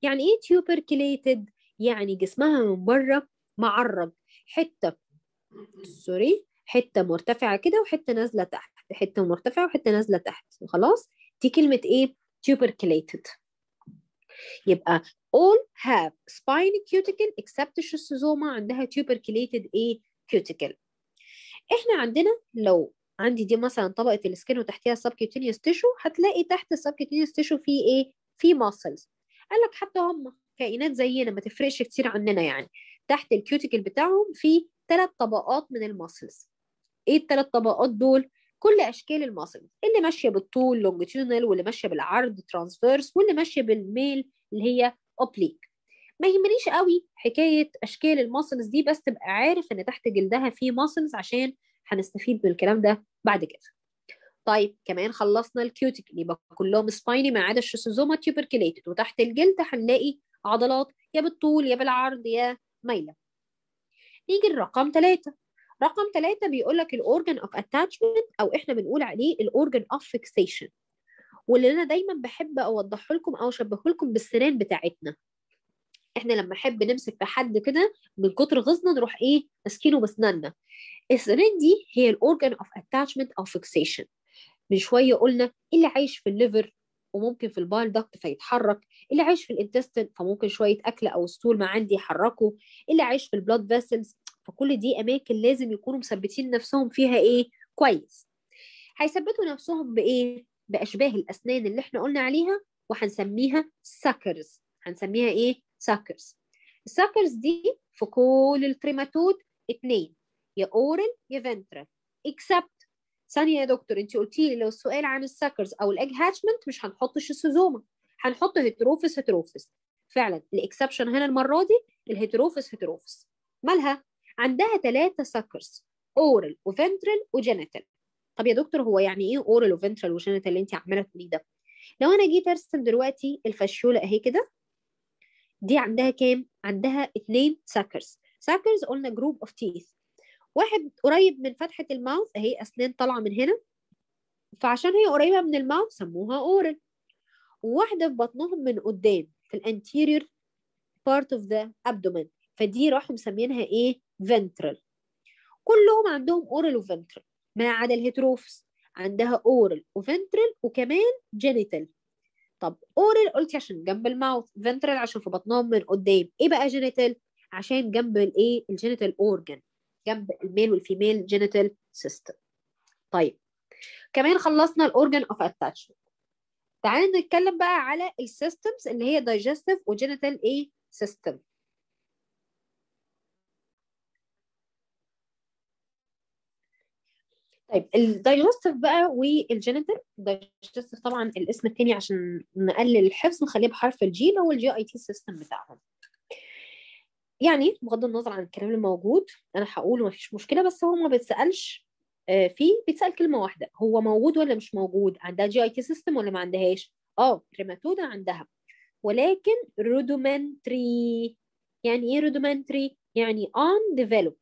يعني ايه تيوبركليتد يعني جسمها من بره معرض حته سوري حته مرتفعه كده وحته نازله تحت حته مرتفعه وحته نازله تحت خلاص دي كلمه ايه تيوبركليتد يبقى all have spiny cuticle except الشستوزوما عندها tuberculated A cuticle احنا عندنا لو عندي دي مثلا طبقه السكن وتحتها subcutaneous tissue هتلاقي تحت subcutaneous tissue في ايه في muscles قال لك حتى هم كائنات زينا ما تفرقش كتير عننا يعني تحت الكيوتيكل بتاعهم في ثلاث طبقات من الماسلز. ايه الثلاث طبقات دول كل اشكال الماسلز اللي ماشيه بالطول لونجيتيودينال واللي ماشيه بالعرض ترانسفيرس واللي ماشيه بالميل اللي هي اوبليك ما يهمنيش قوي حكايه اشكال الماسلز دي بس تبقى عارف ان تحت جلدها في ماسلز عشان هنستفيد من الكلام ده بعد كده طيب كمان خلصنا الكيوتيكل يبقى كلهم سبايني ما عدا الشيسوزوما تيوبركليتد وتحت الجلد هنلاقي عضلات يا بالطول يا بالعرض يا مايله نيجي لرقم ثلاثة رقم ثلاثة بيقول لك الاورجن اوف اتاتشمنت او احنا بنقول عليه الاورجن اوف فيكسيشن واللي انا دايما بحب اوضحه لكم او اشبهه لكم بالسنان بتاعتنا احنا لما نحب نمسك في حد كده من كتر غصنا نروح ايه ماسكينه بسناننا السنان دي هي الاورجن اوف اتاتشمنت او فيكسيشن من شويه قلنا اللي عايش في الليفر وممكن في البايل دكت فيتحرك اللي عايش في الانتستين فممكن شويه اكل او ستول ما عندي يحركه اللي عايش في البلاد فيسلز فكل دي اماكن لازم يكونوا مثبتين نفسهم فيها ايه كويس هيثبتوا نفسهم بايه باشباه الاسنان اللي احنا قلنا عليها وهنسميها ساكرز هنسميها ايه ساكرز الساكرز دي في كل الكريماتود اتنين يا اورال يا فنترال اكسبت ثانيه يا دكتور انت قلتي لي لو السؤال عن الساكرز او الاج هاتشمنت مش هنحطش شيسوزوما هنحط هيتروفس هيتروفس فعلا الاكسبشن هنا المره دي الهيتروفس هيتروفس مالها عندها ثلاثة سكرز اورال وفنترال وجينيتال طب يا دكتور هو يعني ايه اورال وفنترال وجينيتال اللي انت عماله تقوليه ده لو انا جيت ارسم دلوقتي الفشوله اهي كده دي عندها كام عندها اثنين سكرز سكرز قلنا جروب اوف تيث واحد قريب من فتحه الماوث اهي اسنان طالعه من هنا فعشان هي قريبه من الماوث سموها اورال وواحده في بطنهم من قدام في الانتيريور بارت اوف ذا ابدومن فدي راحوا مسمينها ايه فنترال كلهم عندهم اورال وفنترال ما عدا الهيتروفس عندها اورال وفنترال وكمان جينيتال طب اورال قلت عشان جنب الماوث فنترال عشان في بطنهم من قدام ايه بقى جينيتال عشان جنب الايه الجينيتال اورجن جنب الميل والفيميل جينيتال سيستم طيب كمان خلصنا الاورجن اوف اتاتشمنت تعالى نتكلم بقى على السيستمز اللي هي دايجستيف وجينيتال ايه سيستم طيب الدايجستيف بقى والجينيتال الدايجستيف طبعا الاسم الثاني عشان نقلل الحفظ نخليه بحرف الجي اللي هو الجي اي تي سيستم بتاعهم يعني بغض النظر عن الكلام اللي موجود انا هقوله ما فيش مشكله بس هو ما بيتسالش آه، فيه بيتسال كلمه واحده هو موجود ولا مش موجود عندها جي اي تي سيستم ولا ما عندهاش اه ريماتودا عندها ولكن رودومنتري يعني ايه رودومنتري يعني ان ديفلوبد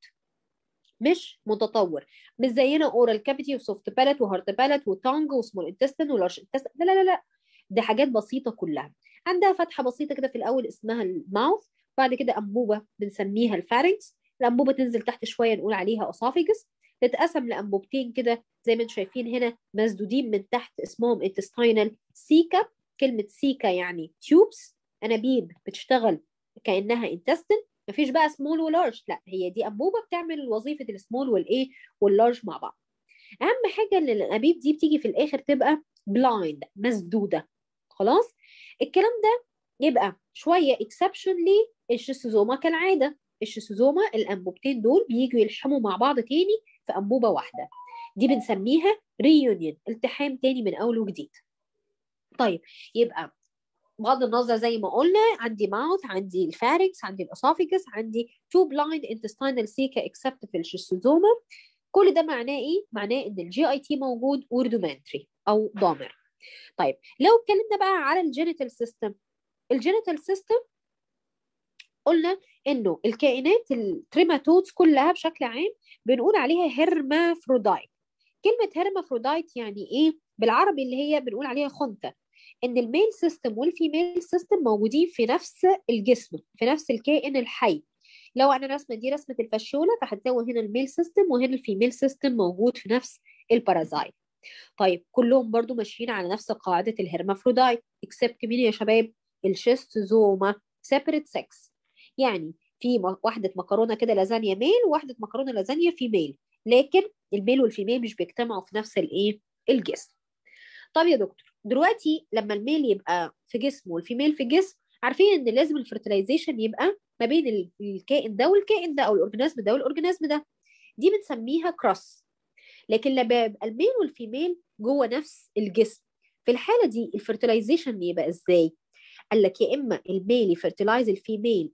مش متطور مش زينا اورال كافيتي وسوفت بالات وهارت بالات وتانج وسمول انتستين ولارج انتستين لا لا لا دي حاجات بسيطه كلها عندها فتحه بسيطه كده في الاول اسمها الماوث بعد كده انبوبه بنسميها الفارنكس الانبوبه تنزل تحت شويه نقول عليها اوسافيجس تتقسم لانبوبتين كده زي ما انتم شايفين هنا مسدودين من تحت اسمهم انتستينال سيكا كلمه سيكا يعني تيوبس انابيب بتشتغل كانها انتستين ما فيش بقى سمول ولارج لا هي دي انبوبه بتعمل وظيفه السمول والايه واللارج مع بعض اهم حاجه ان الانابيب دي بتيجي في الاخر تبقى بلايند مسدوده خلاص الكلام ده يبقى شويه اكسبشن للشيسوزوما كالعاده الشيسوزوما الانبوبتين دول بييجوا يلحموا مع بعض تاني في انبوبه واحده دي بنسميها ريونيون التحام تاني من اول وجديد طيب يبقى بغض النظر زي ما قلنا عندي ماوث عندي الفارنكس عندي الاسوفيجس عندي تو بلايند انتستينال سيكا اكسبت في الشيستوزوما كل ده معناه ايه؟ معناه ان الجي اي تي موجود وردومنتري او ضامر طيب لو اتكلمنا بقى على الجينيتال سيستم الجينيتال سيستم قلنا انه الكائنات التريماتودز كلها بشكل عام بنقول عليها هيرمافرودايت كلمه هيرمافرودايت يعني ايه بالعربي اللي هي بنقول عليها خنثى ان الميل سيستم والفيميل سيستم موجودين في نفس الجسم في نفس الكائن الحي لو انا رسمه دي رسمه الفشوله فهتلاقوا هنا الميل سيستم وهنا الفيميل سيستم موجود في نفس البارازايت طيب كلهم برضو ماشيين على نفس قاعده الهرمافرودايت اكسبت مين يا شباب الشيستوزوما سيبريت سكس يعني في واحده مكرونه كده لازانيا ميل وواحده مكرونه لازانيا فيميل لكن الميل والفيميل مش بيجتمعوا في نفس الايه الجسم طب يا دكتور دلوقتي لما الميل يبقى في جسم والفيميل في جسم عارفين ان لازم الفرتلايزيشن يبقى ما بين الكائن ده والكائن ده او الاورجانيزم ده والاورجانيزم ده دي بنسميها كروس لكن لما يبقى الميل والفيميل جوه نفس الجسم في الحاله دي الفرتلايزيشن يبقى ازاي قال لك يا اما الميل يفرتلايز الفيميل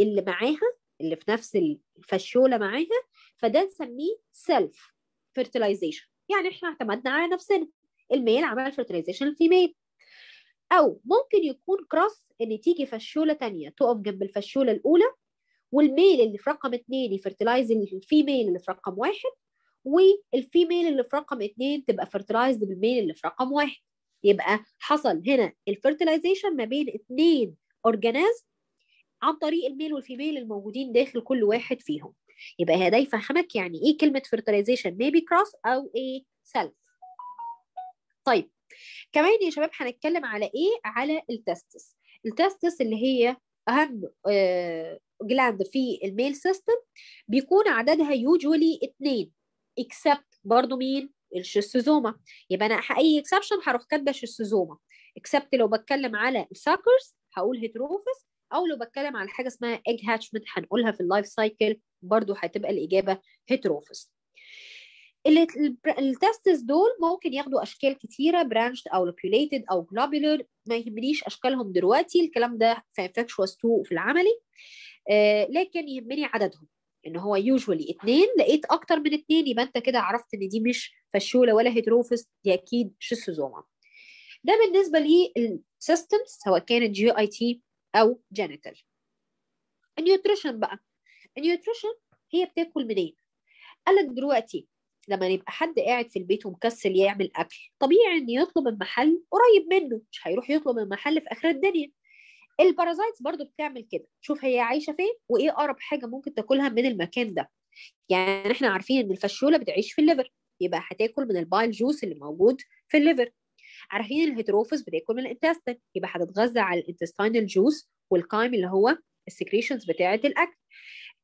اللي معاها اللي في نفس الفشوله معاها فده نسميه سيلف فيرتلايزيشن يعني احنا اعتمدنا على نفسنا الميل عمل فيرتيلايزيشن الفيميل او ممكن يكون كروس ان تيجي فشوله ثانيه تقف جنب الفشوله الاولى والميل اللي في رقم اثنين يفرتلايز الفيميل اللي في رقم واحد والفيميل اللي في رقم اثنين تبقى فرتلايزد بالميل اللي في رقم واحد يبقى حصل هنا الفرتلايزيشن ما بين اثنين اورجانيز عن طريق الميل والفيميل الموجودين داخل كل واحد فيهم يبقى هدا يفهمك يعني ايه كلمه فرتلايزيشن ميبي كروس او ايه سيلف طيب كمان يا شباب هنتكلم على ايه على التستس التستس اللي هي اهم جلاند آه، في الميل سيستم بيكون عددها يوجولي اتنين اكسبت برضو مين الشيستوزوما يبقى انا اي اكسبشن هروح كاتبه شيستوزوما اكسبت لو بتكلم على الساكرز هقول هيتروفس او لو بتكلم على حاجه اسمها ايج هاتشمنت هنقولها في اللايف سايكل برضو هتبقى الاجابه هيتروفس التستس دول ممكن ياخدوا اشكال كتيره برانش او لوبيوليتد او جلوبيولر ما يهمنيش اشكالهم دلوقتي الكلام ده في انفكشوس 2 وفي العملي آه، لكن يهمني عددهم ان هو يوجوالي اتنين لقيت اكتر من اتنين يبقى انت كده عرفت ان دي مش فشوله ولا هيتروفس دي اكيد شيسوزوما ده بالنسبه للسيستمز سواء كانت جي اي تي او جينيتال النيوتريشن بقى النيوتريشن هي بتاكل منين قال لك دلوقتي لما يبقى حد قاعد في البيت ومكسل يعمل اكل طبيعي ان يطلب من محل قريب منه مش هيروح يطلب من محل في اخر الدنيا البارازايتس برضو بتعمل كده شوف هي عايشه فين وايه اقرب حاجه ممكن تاكلها من المكان ده يعني احنا عارفين ان الفشوله بتعيش في الليفر يبقى هتاكل من البايل جوس اللي موجود في الليفر عارفين الهيتروفوس بتاكل من الانتستين يبقى هتتغذى على الانتستاينال جوس والكايم اللي هو السكريشنز بتاعه الاكل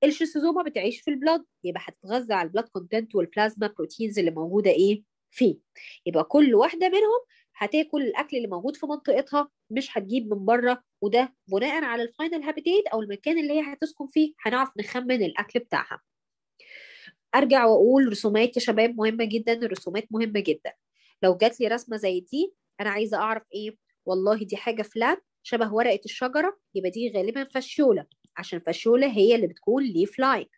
الشيزوزوما بتعيش في البلد يبقى هتتغذى على البلد كونتنت والبلازما بروتينز اللي موجوده ايه فيه يبقى كل واحده منهم هتاكل الاكل اللي موجود في منطقتها مش هتجيب من بره وده بناء على الفاينل هابيتيت او المكان اللي هي هتسكن فيه هنعرف نخمن الاكل بتاعها ارجع واقول رسومات يا شباب مهمه جدا الرسومات مهمه جدا لو جات لي رسمه زي دي انا عايزه اعرف ايه والله دي حاجه فلات شبه ورقه الشجره يبقى دي غالبا فاشيولا عشان فاشولة هي اللي بتكون ليف لايك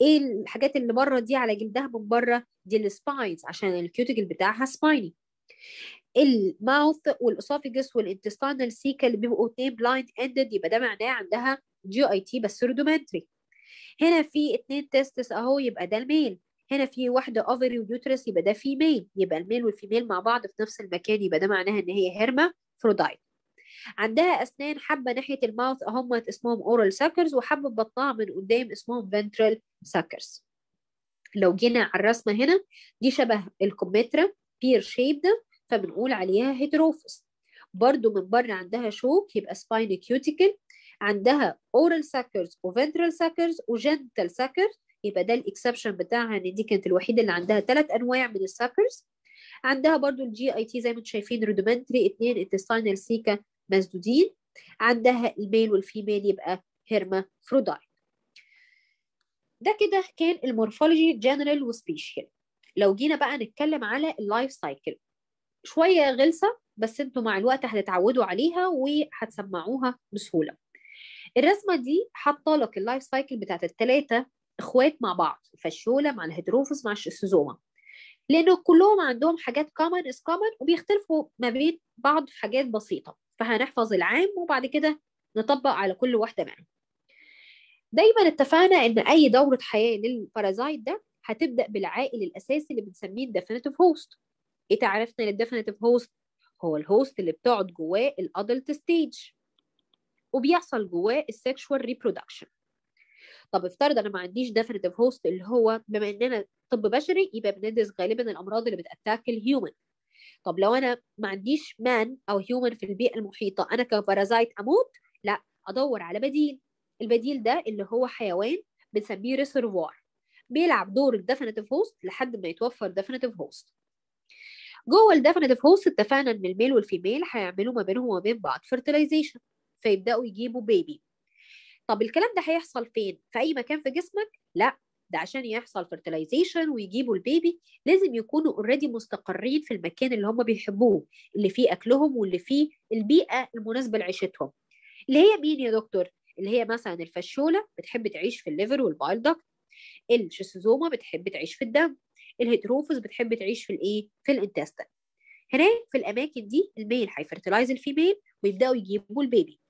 ايه الحاجات اللي بره دي على جلدها من بره دي السباينز عشان الكيوتيكل بتاعها سبايني الماوث والاسوفيجس والانتستانال سيكا اللي بيبقوا اتنين بلايند اندد يبقى ده معناه عندها جي اي تي بس رودومنتري هنا في اتنين تيستس اهو يبقى ده الميل هنا في واحده اوفري ويوترس يبقى ده فيميل يبقى الميل والفيميل مع بعض في نفس المكان يبقى ده معناها ان هي هيرما فرودايت عندها أسنان حبة ناحية الماوث هم اسمهم أورال ساكرز وحبة بطنها من قدام اسمهم فنترال ساكرز لو جينا على الرسمة هنا دي شبه الكمثرى بير شيب ده فبنقول عليها هيتروفس برضو من بره عندها شوك يبقى سباين كيوتيكل عندها اورال ساكرز وفنترال ساكرز وجنتال ساكرز يبقى ده الاكسبشن بتاعها ان يعني دي كانت الوحيده اللي عندها ثلاث انواع من الساكرز عندها برضو الجي اي تي زي ما انتم شايفين رودمنتري اثنين انتستاينال سيكا مسدودين عندها الميل والفيميل يبقى هيرمافرودايت ده كده كان المورفولوجي جنرال وسبيشال لو جينا بقى نتكلم على اللايف سايكل شويه غلسه بس انتوا مع الوقت هتتعودوا عليها وهتسمعوها بسهوله الرسمه دي حاطه لك اللايف سايكل بتاعت الثلاثه اخوات مع بعض فالشوله مع الهيدروفوس مع الشيزوما لانه كلهم عندهم حاجات كومن از كومن وبيختلفوا ما بين بعض في حاجات بسيطه فهنحفظ العام وبعد كده نطبق على كل واحدة معاهم دايما اتفقنا ان اي دورة حياة للبارازايت ده هتبدأ بالعائل الاساسي اللي بنسميه الديفينيتيف هوست ايه تعريفنا للديفينيتيف هوست هو الهوست اللي بتقعد جواه الادلت ستيج وبيحصل جواه السكشوال ريبرودكشن طب افترض انا ما عنديش ديفينيتيف هوست اللي هو بما اننا طب بشري يبقى بندرس غالبا الامراض اللي بتاتاك الهيومن طب لو انا ما عنديش مان او هيومن في البيئه المحيطه انا كبارازايت اموت لا ادور على بديل البديل ده اللي هو حيوان بنسميه ريسرفوار بيلعب دور الديفينيتيف هوست لحد ما يتوفر ديفينيتيف هوست جوه الديفينيتيف هوست اتفقنا ان الميل والفيميل هيعملوا ما بينهم وما بين بعض فيرتلايزيشن فيبداوا يجيبوا بيبي طب الكلام ده هيحصل فين في اي مكان في جسمك لا ده عشان يحصل fertilization ويجيبوا البيبي لازم يكونوا اوريدي مستقرين في المكان اللي هم بيحبوه اللي فيه اكلهم واللي فيه البيئه المناسبه لعيشتهم اللي هي مين يا دكتور اللي هي مثلا الفشوله بتحب تعيش في الليفر والبايل دكت الشيسوزوما بتحب تعيش في الدم الهيتروفوس بتحب تعيش في الايه في الانتستين هنا في الاماكن دي الميل هيفرتلايز الفيميل ويبداوا يجيبوا البيبي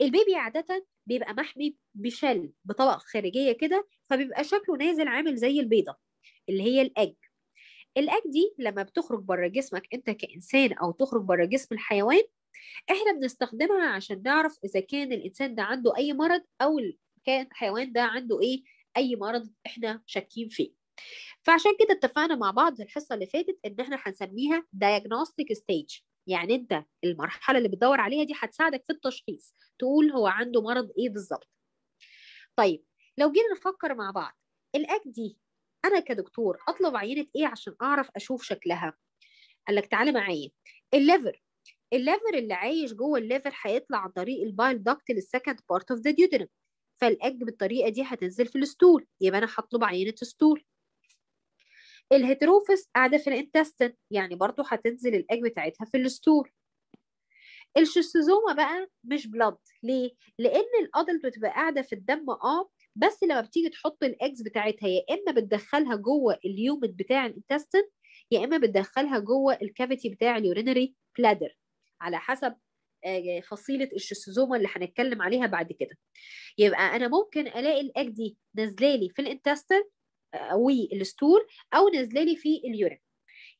البيبي عاده بيبقى محمي بشل بطبقه خارجيه كده فبيبقى شكله نازل عامل زي البيضه اللي هي الاج الاج دي لما بتخرج بره جسمك انت كانسان او تخرج بره جسم الحيوان احنا بنستخدمها عشان نعرف اذا كان الانسان ده عنده اي مرض او كان الحيوان ده عنده ايه اي مرض احنا شاكين فيه فعشان كده اتفقنا مع بعض الحصه اللي فاتت ان احنا هنسميها diagnostic stage يعني انت المرحله اللي بتدور عليها دي هتساعدك في التشخيص تقول هو عنده مرض ايه بالظبط طيب لو جينا نفكر مع بعض الاك دي انا كدكتور اطلب عينه ايه عشان اعرف اشوف شكلها قال لك تعالى معايا الليفر الليفر اللي عايش جوه الليفر هيطلع عن طريق البايل داكت للسكند بارت اوف ذا ديودرم فالاج بالطريقه دي هتنزل في الستول يبقى انا هطلب عينه ستول الهيتروفيس قاعده في الانتستين يعني برضو هتنزل الاج بتاعتها في الستول الشيستوزوما بقى مش بلد ليه لان الادلت بتبقى قاعده في الدم اه بس لما بتيجي تحط الاجز بتاعتها يا اما بتدخلها جوه اليومت بتاع الانتستين يا اما بتدخلها جوه الكافيتي بتاع اليورينري بلادر على حسب آه، فصيله الشيستوزوما اللي هنتكلم عليها بعد كده يبقى انا ممكن الاقي الاج دي نازله لي في الانتستين والستول او نازله لي في اليورين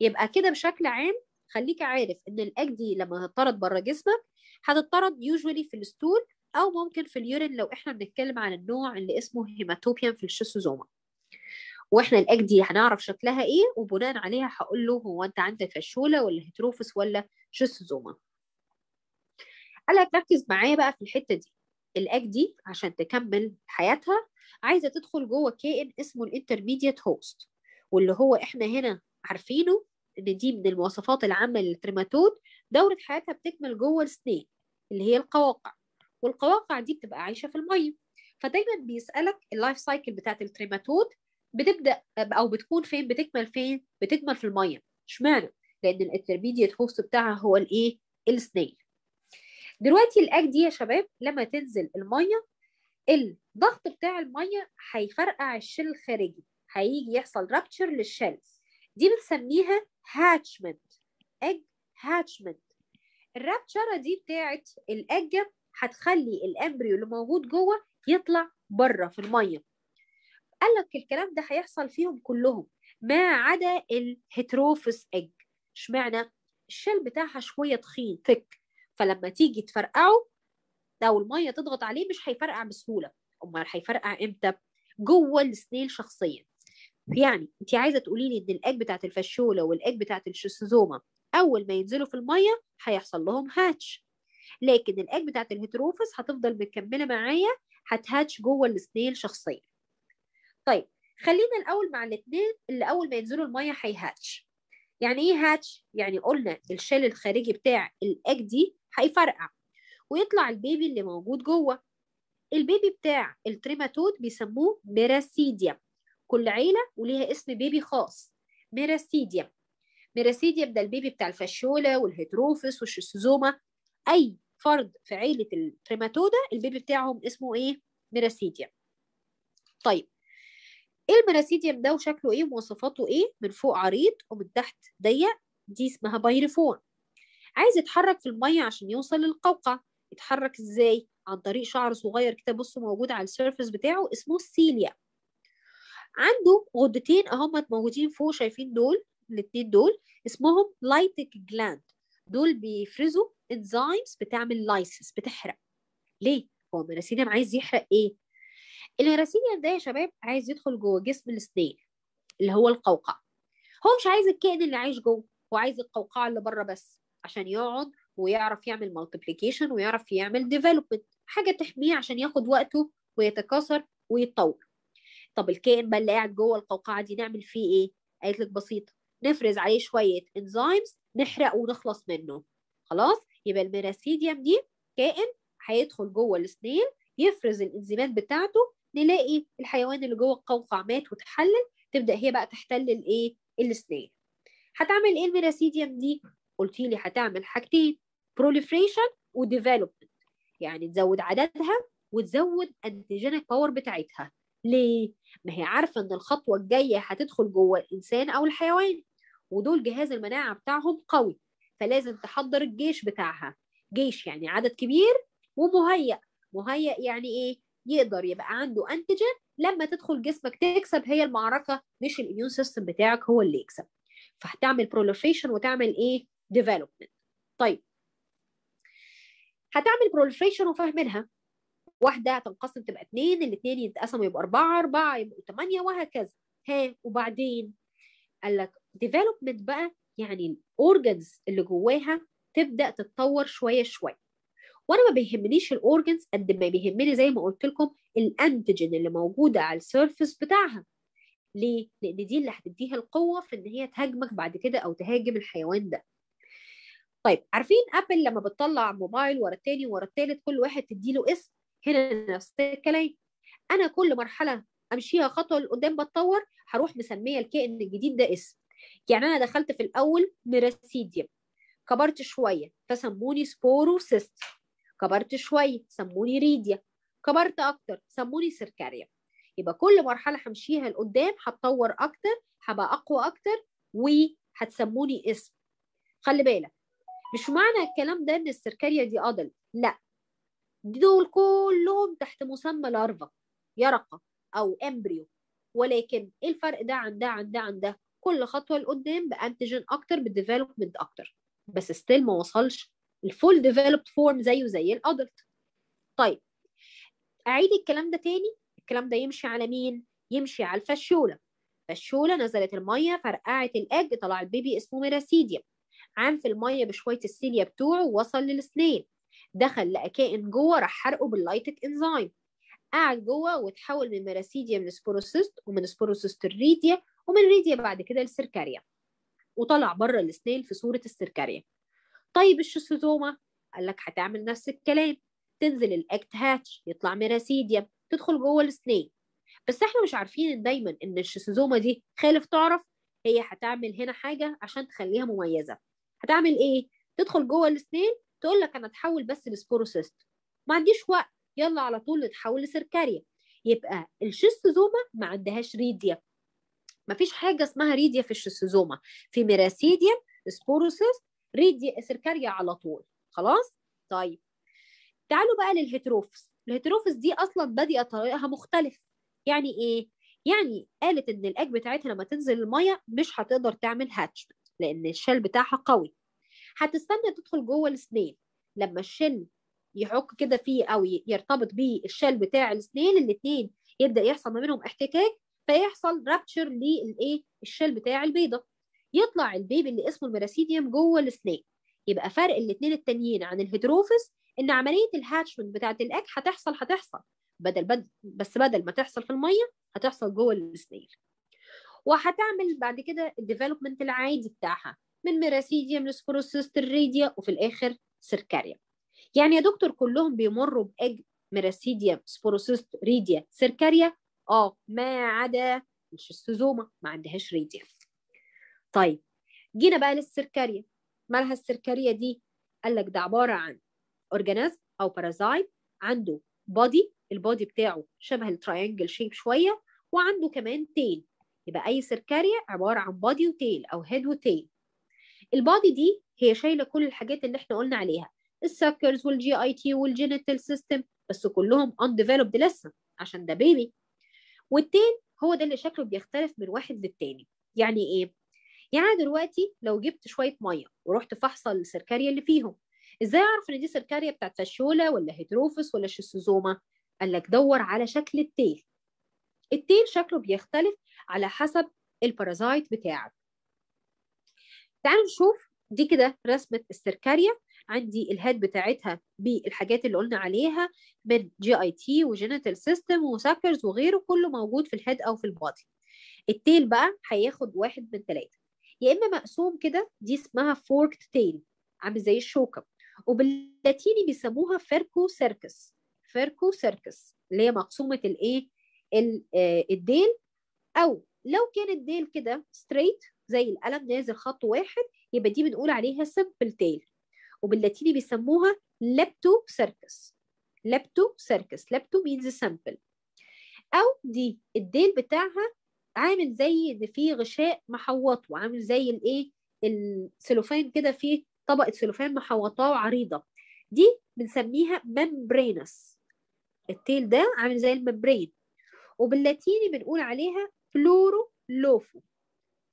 يبقى كده بشكل عام خليك عارف ان الاج دي لما هتطرد بره جسمك هتطرد يوجوالي في الستول او ممكن في اليورين لو احنا بنتكلم عن النوع اللي اسمه هيماتوبيان في الشيسوزوما واحنا الاج دي هنعرف شكلها ايه وبناء عليها هقول له هو انت عندك فشوله ولا هيتروفس ولا شيسوزوما قال لك ركز معايا بقى في الحته دي الاك دي عشان تكمل حياتها عايزه تدخل جوه كائن اسمه الانترميديت هوست واللي هو احنا هنا عارفينه ان دي من المواصفات العامه للتريماتود دوره حياتها بتكمل جوه السنين اللي هي القواقع والقواقع دي بتبقى عايشه في الميه فدايما بيسالك اللايف سايكل بتاعت التريماتود بتبدا او بتكون فين بتكمل فين بتكمل في الميه اشمعنى لان الانترميديت هوست بتاعها هو الايه السنين دلوقتي الاج دي يا شباب لما تنزل الميه الضغط بتاع الميه هيفرقع الشل الخارجي هيجي يحصل رابتشر للشل دي بنسميها هاتشمنت اج هاتشمنت الرابتشره دي بتاعت الاجه هتخلي الامبريو اللي موجود جوه يطلع بره في الميه قال لك الكلام ده هيحصل فيهم كلهم ما عدا الهيتروفس اج اشمعنى الشل بتاعها شويه تخين ثيك فلما تيجي تفرقعه لو الميه تضغط عليه مش هيفرقع بسهوله امال هيفرقع امتى جوه السنيل شخصيا يعني انت عايزه تقولي لي ان الاج بتاعت الفشوله والاج بتاعت الشيستوزوما اول ما ينزلوا في الميه هيحصل لهم هاتش لكن الاج بتاعت الهيتروفس هتفضل مكمله معايا هتهاتش جوه السنيل شخصيا طيب خلينا الاول مع الاثنين اللي اول ما ينزلوا الميه هيهاتش يعني ايه هاتش يعني قلنا الشيل الخارجي بتاع الاج دي هيفرقع ويطلع البيبي اللي موجود جوه البيبي بتاع التريماتود بيسموه ميراسيديا كل عيلة وليها اسم بيبي خاص ميراسيديا ميراسيديا ده البيبي بتاع الفشولة والهيدروفس والشيسوزوما أي فرد في عيلة التريماتودا البيبي بتاعهم اسمه إيه؟ ميراسيديا طيب ايه الميراسيديا ده وشكله ايه ومواصفاته ايه من فوق عريض ومن تحت ضيق دي اسمها بايريفون عايز يتحرك في الميه عشان يوصل للقوقعه يتحرك ازاي عن طريق شعر صغير كده بصوا موجود على السيرفس بتاعه اسمه السيليا عنده غدتين اهم موجودين فوق شايفين دول الاثنين دول اسمهم لايتك جلاند دول بيفرزوا انزيمز بتعمل لايسس بتحرق ليه هو الميراسيليوم عايز يحرق ايه الميراسيليوم ده يا شباب عايز يدخل جوه جسم السنيك اللي هو القوقعه هو مش عايز الكائن اللي عايش جوه هو عايز القوقعه اللي بره بس عشان يقعد ويعرف يعمل مالتيبليكيشن ويعرف يعمل ديفلوبمنت حاجه تحميه عشان ياخد وقته ويتكاثر ويتطور طب الكائن بقى اللي قاعد جوه القوقعه دي نعمل فيه ايه قالت لك بسيط نفرز عليه شويه انزيمز نحرق ونخلص منه خلاص يبقى الميراسيديم دي كائن هيدخل جوه السنيل يفرز الانزيمات بتاعته نلاقي الحيوان اللي جوه القوقع مات وتحلل تبدا هي بقى تحتل الايه السنيل هتعمل ايه الميراسيديم دي قلتي لي هتعمل حاجتين بروليفريشن وديفلوبمنت يعني تزود عددها وتزود انتيجينك باور بتاعتها ليه؟ ما هي عارفة إن الخطوة الجاية هتدخل جوه الإنسان أو الحيوان ودول جهاز المناعة بتاعهم قوي فلازم تحضر الجيش بتاعها جيش يعني عدد كبير ومهيأ مهيأ يعني إيه؟ يقدر يبقى عنده انتيجين لما تدخل جسمك تكسب هي المعركة مش الإميون سيستم بتاعك هو اللي يكسب فهتعمل بروليفريشن وتعمل إيه؟ development طيب هتعمل proliferation وفاهمينها واحده تنقسم تبقى اثنين الاثنين يتقسموا يبقى اربعه اربعه يبقوا ثمانيه وهكذا ها وبعدين قال لك ديفلوبمنت بقى يعني الاورجنز اللي جواها تبدا تتطور شويه شويه وانا ما بيهمنيش الاورجنز قد ما بيهمني زي ما قلت لكم الانتيجين اللي موجوده على السيرفس بتاعها ليه؟ لان دي اللي هتديها القوه في ان هي تهاجمك بعد كده او تهاجم الحيوان ده طيب عارفين ابل لما بتطلع موبايل ورا التاني ورا التالت كل واحد تديله اسم هنا نفس الكلام انا كل مرحله امشيها خطوه لقدام بتطور هروح مسميه الكائن الجديد ده اسم يعني انا دخلت في الاول ميراسيديم كبرت شويه فسموني سبوروسيست كبرت شويه سموني ريديا كبرت اكتر سموني سيركاريا يبقى كل مرحله همشيها لقدام هتطور اكتر هبقى اقوى اكتر وهتسموني اسم خلي بالك مش معنى الكلام ده ان السركاريا دي عضل لا دول كلهم تحت مسمى لارفا يرقه او امبريو ولكن ايه الفرق ده عن ده عن ده عن ده كل خطوه لقدام بانتيجين اكتر بديفلوبمنت اكتر بس ستيل ما وصلش الفول ديفلوبد فورم زيه زي الادلت طيب اعيد الكلام ده تاني الكلام ده يمشي على مين يمشي على الفشوله فشوله نزلت الميه فرقعت الاج طلع البيبي اسمه ميراسيديا عام في الميه بشويه السيليا بتوعه ووصل للسنين دخل لقى كائن جوه راح حرقه باللايتك انزيم قعد جوه وتحول من مراسيديا من سبوروسيست ومن سبوروسيست الريديا ومن ريديا بعد كده للسركاريا وطلع بره السنيل في صوره السركاريا طيب الشيستوزوما قال لك هتعمل نفس الكلام تنزل الاكت هاتش يطلع مراسيديا تدخل جوه السنيل بس احنا مش عارفين دايما ان الشيسوزوما دي خالف تعرف هي هتعمل هنا حاجه عشان تخليها مميزه هتعمل ايه تدخل جوه الاثنين تقول لك انا اتحول بس لسبوروسيست ما عنديش وقت يلا على طول اتحول لسركاريا يبقى الشيستوزوما ما عندهاش ريديا ما فيش حاجه اسمها ريديا في الشيستوزوما في ميراسيديا سبوروسيست ريديا سركاريا على طول خلاص طيب تعالوا بقى للهيتروفس الهيتروفس دي اصلا بادئه طريقها مختلف يعني ايه يعني قالت ان الاج بتاعتها لما تنزل الميه مش هتقدر تعمل هاتش لان الشل بتاعها قوي هتستنى تدخل جوه الاسنان لما الشل يحك كده فيه او يرتبط بيه الشل بتاع الاسنان الاثنين يبدا يحصل ما بينهم احتكاك فيحصل رابتشر للايه الشل بتاع البيضه يطلع البيبي اللي اسمه الميراسيديوم جوه الاسنان يبقى فرق الاثنين التانيين عن الهيدروفس ان عمليه الهاتشمنت بتاعه الاك هتحصل هتحصل بدل بد... بس بدل ما تحصل في الميه هتحصل جوه الاسنان وهتعمل بعد كده الديفلوبمنت العادي بتاعها من ميراسيديم لسكروسيست الريديا وفي الاخر سيركاريا يعني يا دكتور كلهم بيمروا باج ميراسيديم سبوروسيست ريديا سيركاريا اه ما عدا الشستوزوما ما عندهاش ريديا طيب جينا بقى للسيركاريا مالها السيركاريا دي قال لك ده عباره عن اورجانيزم او بارازايت عنده بودي البادي بتاعه شبه التراينجل شيب شويه وعنده كمان تيل يبقى اي سيركاريا عباره عن بادي وتيل او هيد وتيل البادي دي هي شايله كل الحاجات اللي احنا قلنا عليها السكرز والجي اي تي والجينيتال سيستم بس كلهم انديفلوبد لسه عشان ده بيبي والتيل هو ده اللي شكله بيختلف من واحد للتاني يعني ايه يعني دلوقتي لو جبت شويه ميه ورحت فحص السركاريا اللي فيهم ازاي اعرف ان دي سركاريا بتاعت فاشيولا ولا هيتروفس ولا شيسوزوما؟ قال لك دور على شكل التيل التيل شكله بيختلف على حسب البارازايت بتاعك تعالوا نشوف دي كده رسمة السيركاريا عندي الهيد بتاعتها بالحاجات اللي قلنا عليها من جي اي تي وجينيتال سيستم وساكرز وغيره كله موجود في الهيد او في البادي التيل بقى هياخد واحد من ثلاثة يا اما مقسوم كده دي اسمها فوركت تيل عامل زي الشوكة وباللاتيني بيسموها فيركو سيركس فيركو سيركس اللي هي مقسومة الايه آه، الديل او لو كان الديل كده ستريت زي القلم نازل خط واحد يبقى دي بنقول عليها سمبل تيل وباللاتيني بيسموها لابتو سيركس لابتو سيركس لابتو مينز سامبل او دي الديل بتاعها عامل زي ان في غشاء محوطه عامل زي الايه السلوفان كده فيه طبقه سلوفان محوطاه وعريضه دي بنسميها ممبرينس التيل ده عامل زي الممبرين وباللاتيني بنقول عليها بلورو لوفو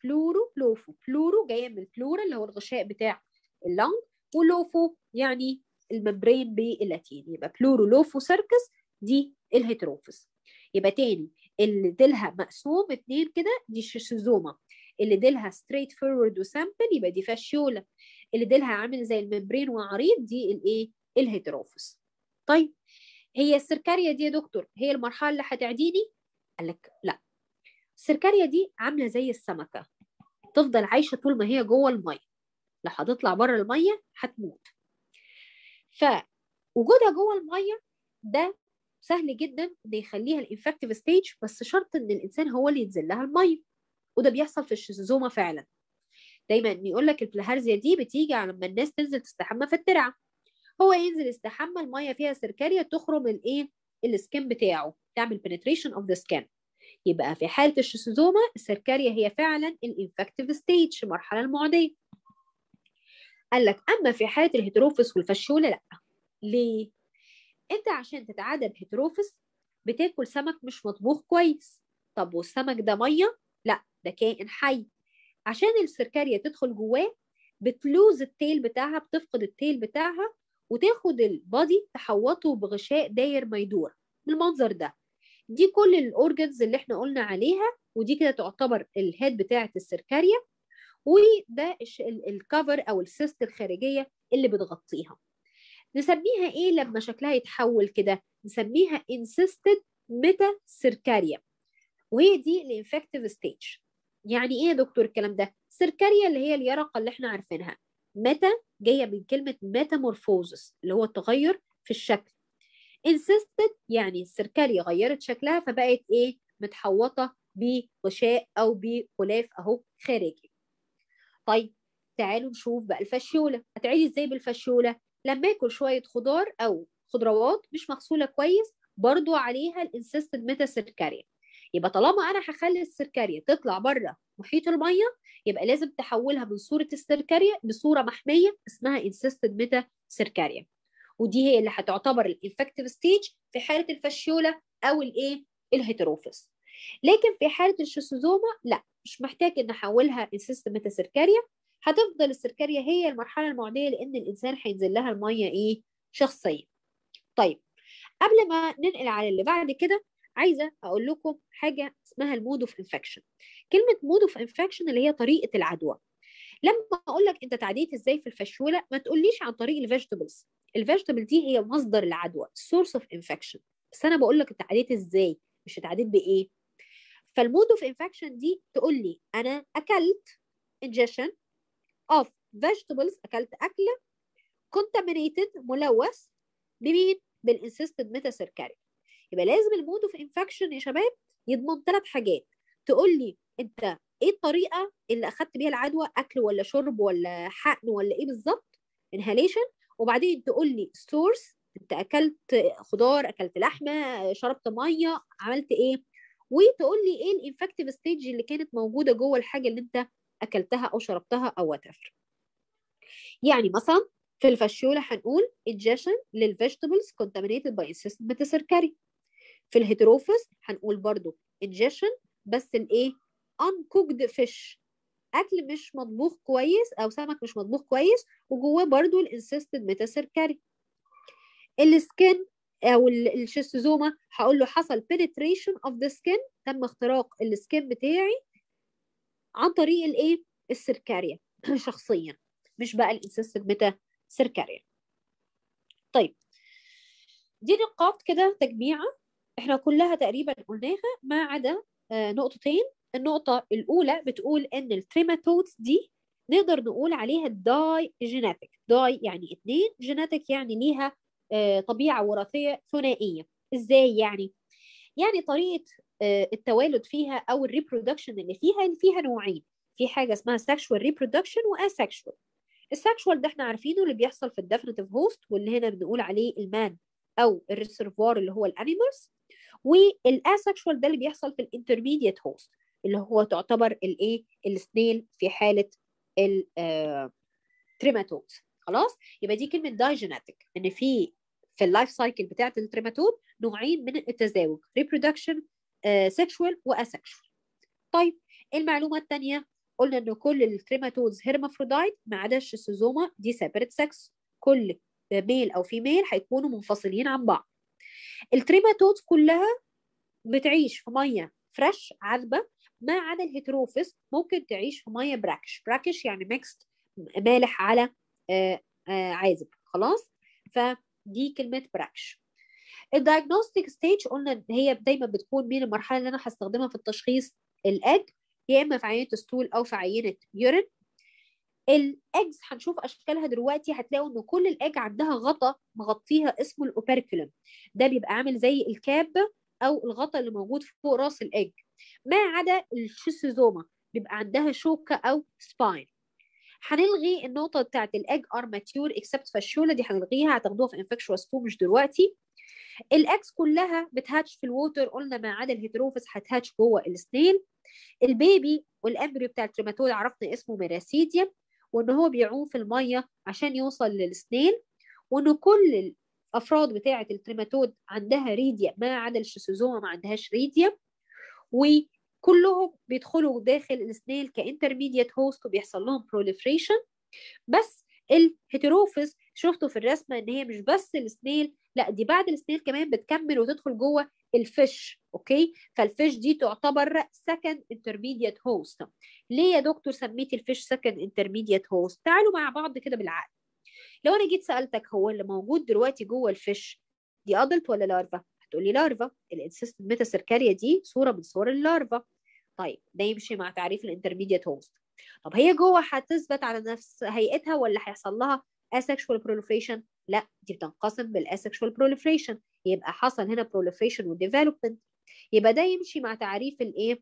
بلورو لوفو بلورو جايه من البلورا اللي هو الغشاء بتاع اللنج ولوفو يعني الممبرين باللاتين يبقى بلورو لوفو سيركس دي الهيتروفس يبقى تاني اللي ديلها مقسوم اتنين كده دي شيزوما اللي ديلها ستريت فورورد وسامبل يبقى دي فاشيولا اللي ديلها عامل زي الممبرين وعريض دي الايه الهيتروفس طيب هي السركاريا دي يا دكتور هي المرحله اللي هتعديني قال لك لا السركاريا دي عامله زي السمكه تفضل عايشه طول ما هي جوه الميه لو هتطلع بره الميه هتموت فوجودها جوه الميه ده سهل جدا ان يخليها الانفكتيف ستيج بس شرط ان الانسان هو اللي ينزل لها الميه وده بيحصل في الشيزوما فعلا دايما يقول لك البلاهارزيا دي بتيجي على لما الناس تنزل تستحمى في الترعه هو ينزل يستحمى الميه فيها سركاريا تخرم الايه السكين بتاعه تعمل penetration of the skin يبقى في حالة الشيزوزوما السركاريا هي فعلا الانفكتيف ستيج المرحلة المعدية قال لك أما في حالة الهيتروفس والفشولة لأ ليه؟ أنت عشان تتعادى الهيتروفس بتاكل سمك مش مطبوخ كويس طب والسمك ده مية؟ لأ ده كائن حي عشان السركاريا تدخل جواه بتلوز التيل بتاعها بتفقد التيل بتاعها وتاخد البادي تحوطه بغشاء داير ما يدور بالمنظر ده دي كل الاورجنز اللي احنا قلنا عليها ودي كده تعتبر الهيد بتاعه السركاريا وده الكفر او السيست الخارجيه اللي بتغطيها نسميها ايه لما شكلها يتحول كده نسميها انسيستد ميتا سيركاريا وهي دي الانفكتيف ستيج يعني ايه يا دكتور الكلام ده سيركاريا اللي هي اليرقه اللي احنا عارفينها ميتا جايه من كلمه ميتامورفوزس اللي هو التغير في الشكل insisted يعني السركلي غيرت شكلها فبقت ايه متحوطه بغشاء او بغلاف اهو خارجي طيب تعالوا نشوف بقى الفشيوله هتعيش ازاي بالفشيوله لما اكل شويه خضار او خضروات مش مغسوله كويس برضو عليها الانسستد ميتا سيركاريا يبقى طالما انا هخلي السيركاريا تطلع بره محيط الميه يبقى لازم تحولها من صوره السيركاريا لصوره محميه اسمها انسستد ميتا سيركاريا ودي هي اللي هتعتبر الانفكتيف ستيج في حاله الفاشيولا او الايه الهيتروفيس لكن في حاله الشيزوزوما لا مش محتاج ان احولها لسيستم ميتاسيركاريا هتفضل السيركاريا هي المرحله المعديه لان الانسان هينزل لها الميه ايه شخصيا طيب قبل ما ننقل على اللي بعد كده عايزه اقول لكم حاجه اسمها المود اوف انفكشن كلمه مود اوف انفكشن اللي هي طريقه العدوى لما اقول لك انت تعديت ازاي في الفشوله ما تقوليش عن طريق الفيجيتابلز الفيجيتابل دي هي مصدر العدوى سورس اوف انفكشن بس انا بقول لك اتعديت ازاي مش اتعديت بايه فالمود اوف انفكشن دي تقول لي انا اكلت انجشن اوف فيجيتابلز اكلت اكله كونتامينيتد ملوث بمين بالانسيستد ميتاسيركاري يبقى لازم المود اوف انفكشن يا شباب يضمن ثلاث حاجات تقول لي انت ايه الطريقه اللي اخذت بيها العدوى اكل ولا شرب ولا حقن ولا ايه بالظبط انهاليشن وبعدين تقول لي سورس انت اكلت خضار اكلت لحمه شربت ميه عملت ايه وتقول لي ايه الانفكتيف ستيج اللي كانت موجوده جوه الحاجه اللي انت اكلتها او شربتها او وات يعني مثلا في الفاشيولا هنقول ingestion للفيجيتابلز contaminated by incessant metacercari في الهيتروفس هنقول برضو ingestion بس الايه uncooked fish اكل مش مطبوخ كويس او سمك مش مطبوخ كويس وجواه برضو الانسيستد ميتاسيركاري السكن او الشيستوزوما هقول له حصل penetration of the skin تم اختراق السكن بتاعي عن طريق الايه السركاريا [clears throat] شخصيا مش بقى الانسيستد ميتاسيركاريا طيب دي نقاط كده تجميعه احنا كلها تقريبا قلناها ما عدا آه، نقطتين النقطه الاولى بتقول ان التريماتودز دي نقدر نقول عليها داي جيناتيك داي يعني اتنين جيناتيك يعني ليها آه، طبيعه وراثيه ثنائيه ازاي يعني يعني طريقه آه، التوالد فيها او الريبرودكشن اللي فيها اللي فيها نوعين في حاجه اسمها سكشوال ريبرودكشن asexual السكشوال ده احنا عارفينه اللي بيحصل في الدفنتيف هوست واللي هنا بنقول عليه المان او الريسرفوار اللي هو الانيمالز والاسكشوال ده اللي بيحصل في الانترميديت هوست اللي هو تعتبر الايه السنيل في حاله التريماتود آه، خلاص يبقى دي كلمه دايجيناتيك ان في في اللايف سايكل بتاعه التريماتود نوعين من التزاوج ريبرودكشن سيكشوال واسكشوال طيب إيه المعلومه الثانيه قلنا ان كل التريماتودز هيرمافرودايت ما عداش الشيزوما دي سيبريت سكس كل ميل او فيميل هيكونوا منفصلين عن بعض التريماتودز كلها بتعيش في ميه فريش عذبه ما عدا الهيتروفس ممكن تعيش في ميه براكش براكش يعني ميكست مالح على آه، آه، عازب خلاص فدي كلمه براكش الدايجنوستيك ستيج قلنا ان هي دايما بتكون بين المرحله اللي انا هستخدمها في التشخيص الاج يا اما في عينه ستول او في عينه يورين الاجز هنشوف اشكالها دلوقتي هتلاقوا ان كل الاج عندها غطا مغطيها اسمه الاوبركلم ده بيبقى عامل زي الكاب او الغطاء اللي موجود فوق راس الايج ما عدا الشيسوزوما بيبقى عندها شوكه او سباين هنلغي النقطة بتاعت الأج ار ماتيور اكسبت فالشولة دي هنلغيها هتاخدوها في انفكشوس فو مش دلوقتي الاكس كلها بتهاتش في الووتر قلنا ما عدا الهيتروفس هتهاتش جوه السنيل البيبي والامبريو بتاع التريماتول عرفنا اسمه ميراسيديا وان هو بيعوم في الميه عشان يوصل للسنيل وان كل الافراد بتاعه التريماتود عندها ريديا ما عدا الشيسوزوما ما عندهاش ريديا وكلهم بيدخلوا داخل السنيل كانترميديت هوست وبيحصل لهم بروليفريشن بس الهيتروفيس شفتوا في الرسمه ان هي مش بس السنيل لا دي بعد السنيل كمان بتكمل وتدخل جوه الفيش اوكي فالفيش دي تعتبر سكند انترميديت هوست ليه يا دكتور سميتي الفيش سكند انترميديت هوست تعالوا مع بعض كده بالعقل لو انا جيت سالتك هو اللي موجود دلوقتي جوه الفيش دي ادلت ولا لارفا هتقول لي لارفا الانسيست ميتاسيركاريا دي صوره من صور اللارفا طيب ده يمشي مع تعريف الانترميديت هوست طب هي جوه هتثبت على نفس هيئتها ولا هيحصل لها asexual proliferation لا دي بتنقسم بالاسكشوال proliferation يبقى حصل هنا proliferation وديفلوبمنت يبقى ده يمشي مع تعريف الايه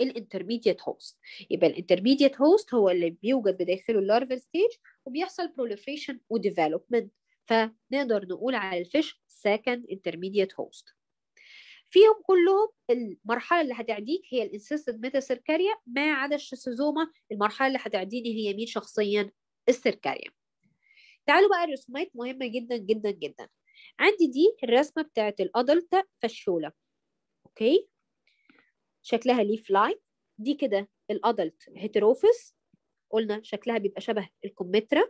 الانترميديت هوست يبقى الانترميديت هوست هو اللي بيوجد بداخله اللارفا ستيج وبيحصل proliferation development فنقدر نقول على الفيش second intermediate host فيهم كلهم المرحلة اللي هتعديك هي الانسيستد ميتا ما عدا الشيسوزوما المرحلة اللي هتعديني هي مين شخصيا السيركاريا تعالوا بقى الرسومات مهمة جدا جدا جدا عندي دي الرسمة بتاعت الأدلت فشولة أوكي شكلها ليف لاين دي كده الأدلت هيتروفس قلنا شكلها بيبقى شبه الكمثرى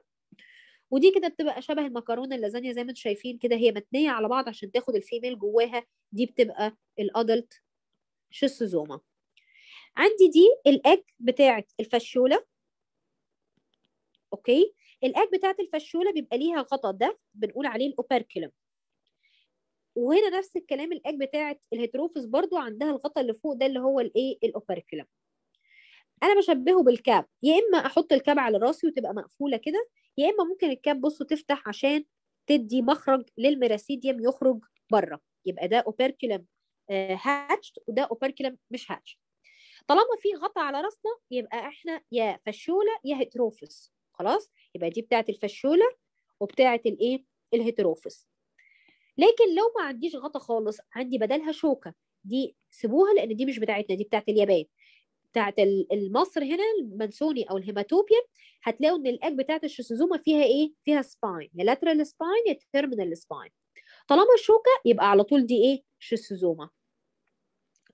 ودي كده بتبقى شبه المكرونه اللازانيا زي ما انتم شايفين كده هي متنيه على بعض عشان تاخد الفيميل جواها دي بتبقى الادلت شيستوزوما عندي دي الاج بتاعه الفشوله اوكي الاج بتاعه الفشوله بيبقى ليها غطا ده بنقول عليه الاوبركلم وهنا نفس الكلام الاج بتاعه الهيتروفس برضو عندها الغطا اللي فوق ده اللي هو الايه الاوبركلم انا بشبهه بالكاب يا اما احط الكاب على راسي وتبقى مقفوله كده يا اما ممكن الكاب بصوا تفتح عشان تدي مخرج للميراسيديم يخرج بره يبقى ده اوبركيولم آه، هاتش وده اوبركيولم مش هاتش طالما في غطاء على راسنا يبقى احنا يا فشوله يا هيتروفس خلاص يبقى دي بتاعه الفشوله وبتاعه الايه الهيتروفس لكن لو ما عنديش غطا خالص عندي بدلها شوكه دي سيبوها لان دي مش بتاعتنا دي بتاعت اليابان بتاعت المصر هنا المنسوني او الهيماتوبيا هتلاقوا ان الاج بتاعت الشيزوزوما فيها ايه فيها سباين يا لاترال سباين يا تيرمينال سباين طالما شوكه يبقى على طول دي ايه شيزوزوما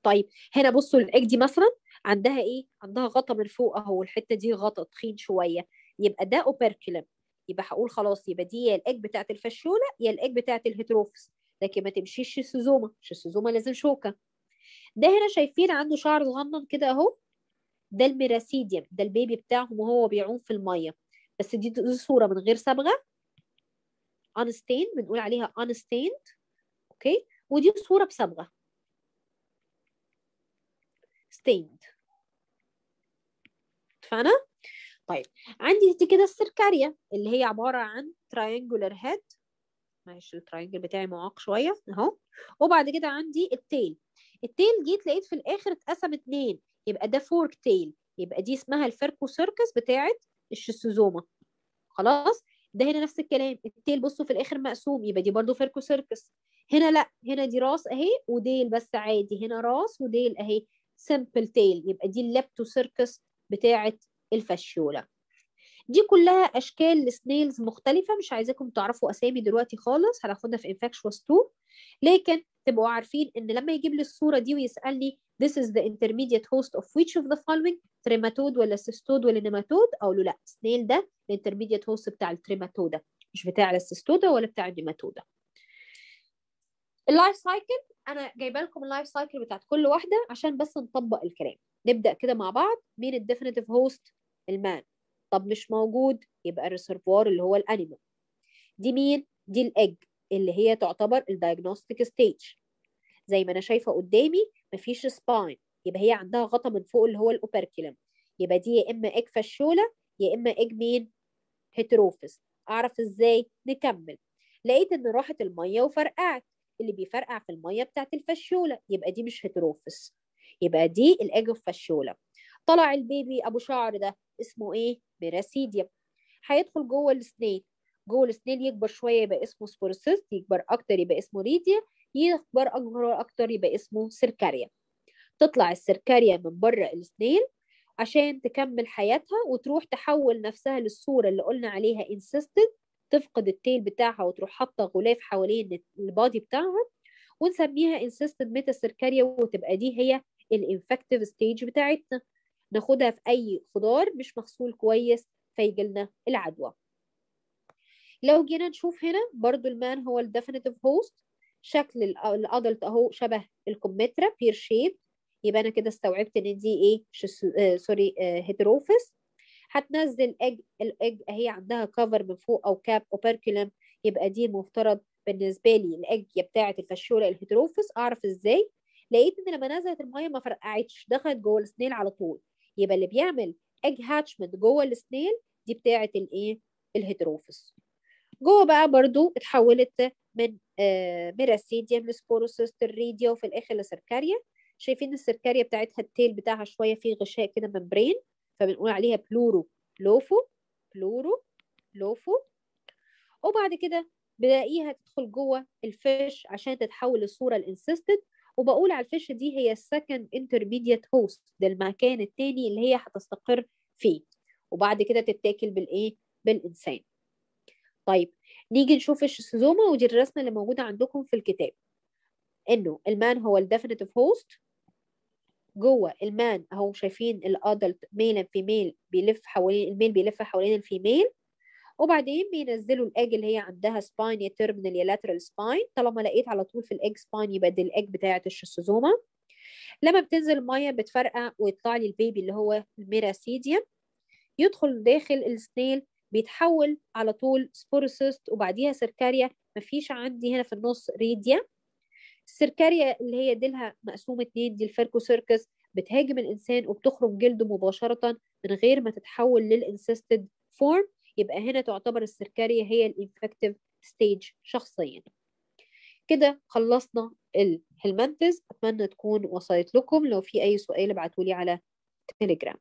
طيب هنا بصوا الاج دي مثلا عندها ايه عندها غطا من فوق اهو الحته دي غطا تخين شويه يبقى ده اوبركلم يبقى هقول خلاص يبقى دي يا الاج بتاعت الفشوله يا الاج بتاعت الهيتروفس لكن ما تمشيش شيسوزوما شيسوزوما لازم شوكه ده هنا شايفين عنده شعر صغنن كده اهو ده البراسيديم ده البيبي بتاعهم وهو بيعوم في الميه بس دي, دي صوره من غير صبغه unstained بنقول عليها unstained اوكي ودي صوره بصبغه stained اتفقنا طيب عندي دي كده السركاريا اللي هي عباره عن triangular head معلش التراينجل بتاعي معاق شويه اهو وبعد كده عندي التيل التيل جيت لقيت في الاخر اتقسم اتنين يبقى ده فورك تيل يبقى دي اسمها الفيركو سيركس بتاعت الشيسوزوما خلاص ده هنا نفس الكلام التيل بصوا في الاخر مقسوم يبقى دي برضو فيركو سيركس هنا لا هنا دي راس اهي وديل بس عادي هنا راس وديل اهي سمبل تيل يبقى دي اللابتو سيركس بتاعت الفاشيولا دي كلها اشكال لسنيلز مختلفه مش عايزاكم تعرفوا اسامي دلوقتي خالص هناخدها في انفكشوس 2 لكن تبقوا عارفين ان لما يجيب لي الصوره دي ويسالني this is the intermediate host of which of the following تريماتود ولا سيستود ولا نيماتود اقول له لا سنيل ده الانترميديت هوست بتاع التريماتودا مش بتاع السيستودا ولا بتاع النيماتودا اللايف سايكل انا جايبه لكم اللايف سايكل بتاعت كل واحده عشان بس نطبق الكلام نبدا كده مع بعض مين الديفينيتيف هوست المان طب مش موجود يبقى الريسرفوار اللي هو الانيمال دي مين دي الاج اللي هي تعتبر الدايجنوستيك ستيج زي ما انا شايفه قدامي مفيش سباين يبقى هي عندها غطا من فوق اللي هو الاوبركلم يبقى دي يا اما اج فشوله يا اما اج مين هيتروفيس اعرف ازاي نكمل لقيت ان راحت الميه وفرقعت اللي بيفرقع في الميه بتاعت الفشوله يبقى دي مش هيتروفيس يبقى دي الاج فشوله طلع البيبي ابو شعر ده اسمه ايه براسيديا هيدخل جوه السنيل جوه السنيل يكبر شويه يبقى اسمه سبورسيست يكبر اكتر يبقى اسمه ريديا يكبر اكبر اكتر يبقى اسمه سيركاريا تطلع السيركاريا من بره السنيل عشان تكمل حياتها وتروح تحول نفسها للصورة اللي قلنا عليها انسيستد تفقد التيل بتاعها وتروح حاطة غلاف حوالين البادي بتاعها ونسميها انسيستد ميتا سيركاريا وتبقى دي هي الانفكتيف ستيج بتاعتنا ناخدها في اي خضار مش مغسول كويس فيجي لنا العدوى لو جينا نشوف هنا برضو المان هو الديفينيتيف هوست شكل الادلت اهو شبه الكمثرى بير شيب يبقى انا كده استوعبت ان دي ايه آه سوري آه هيتروفس هتنزل اج الاج اهي عندها كفر من فوق او كاب اوبركلم يبقى دي المفترض بالنسبه لي يا بتاعه الفشوله الهيتروفس اعرف ازاي لقيت ان لما نزلت الميه ما فرقعتش دخلت جوه السنيل على طول يبقى اللي بيعمل اج هاتشمنت جوه السنيل دي بتاعه الايه الهيدروفيس جوه بقى برضو اتحولت من ميراسيديم آه، ميراسيديا لسبوروسيست الريديا وفي الاخر لسركاريا شايفين السركاريا بتاعتها التيل بتاعها شويه فيه غشاء كده ممبرين فبنقول عليها بلورو لوفو بلورو لوفو وبعد كده بلاقيها تدخل جوه الفيش عشان تتحول لصوره الانسيستد وبقول على الفيش دي هي السكند انترميديت هوست ده المكان الثاني اللي هي هتستقر فيه وبعد كده تتاكل بالايه بالانسان طيب نيجي نشوف الشيزوما ودي الرسمه اللي موجوده عندكم في الكتاب انه المان هو الديفينيتيف هوست جوه المان اهو شايفين الادلت ميل اند فيميل بيلف حوالين الميل بيلف حوالين الفيميل وبعدين بينزلوا الاج اللي هي عندها سباين يا تيرمينال يا لاترال سباين طالما لقيت على طول في الاج سباين يبقى دي الاج بتاعه الشيستوزوما لما بتنزل الميه بتفرقع ويطلع لي البيبي اللي هو الميراسيديوم يدخل داخل السنيل بيتحول على طول سبوروسيست وبعديها سيركاريا مفيش عندي هنا في النص ريديا السيركاريا اللي هي ديلها مقسوم اتنين دي الفيركو سيركس بتهاجم الانسان وبتخرج جلده مباشره من غير ما تتحول للانسستد فورم يبقى هنا تعتبر السركارية هي الانفكتيف ستيج شخصيا كده خلصنا الهلمنتز اتمنى تكون وصلت لكم لو في اي سؤال ابعتولي على تليجرام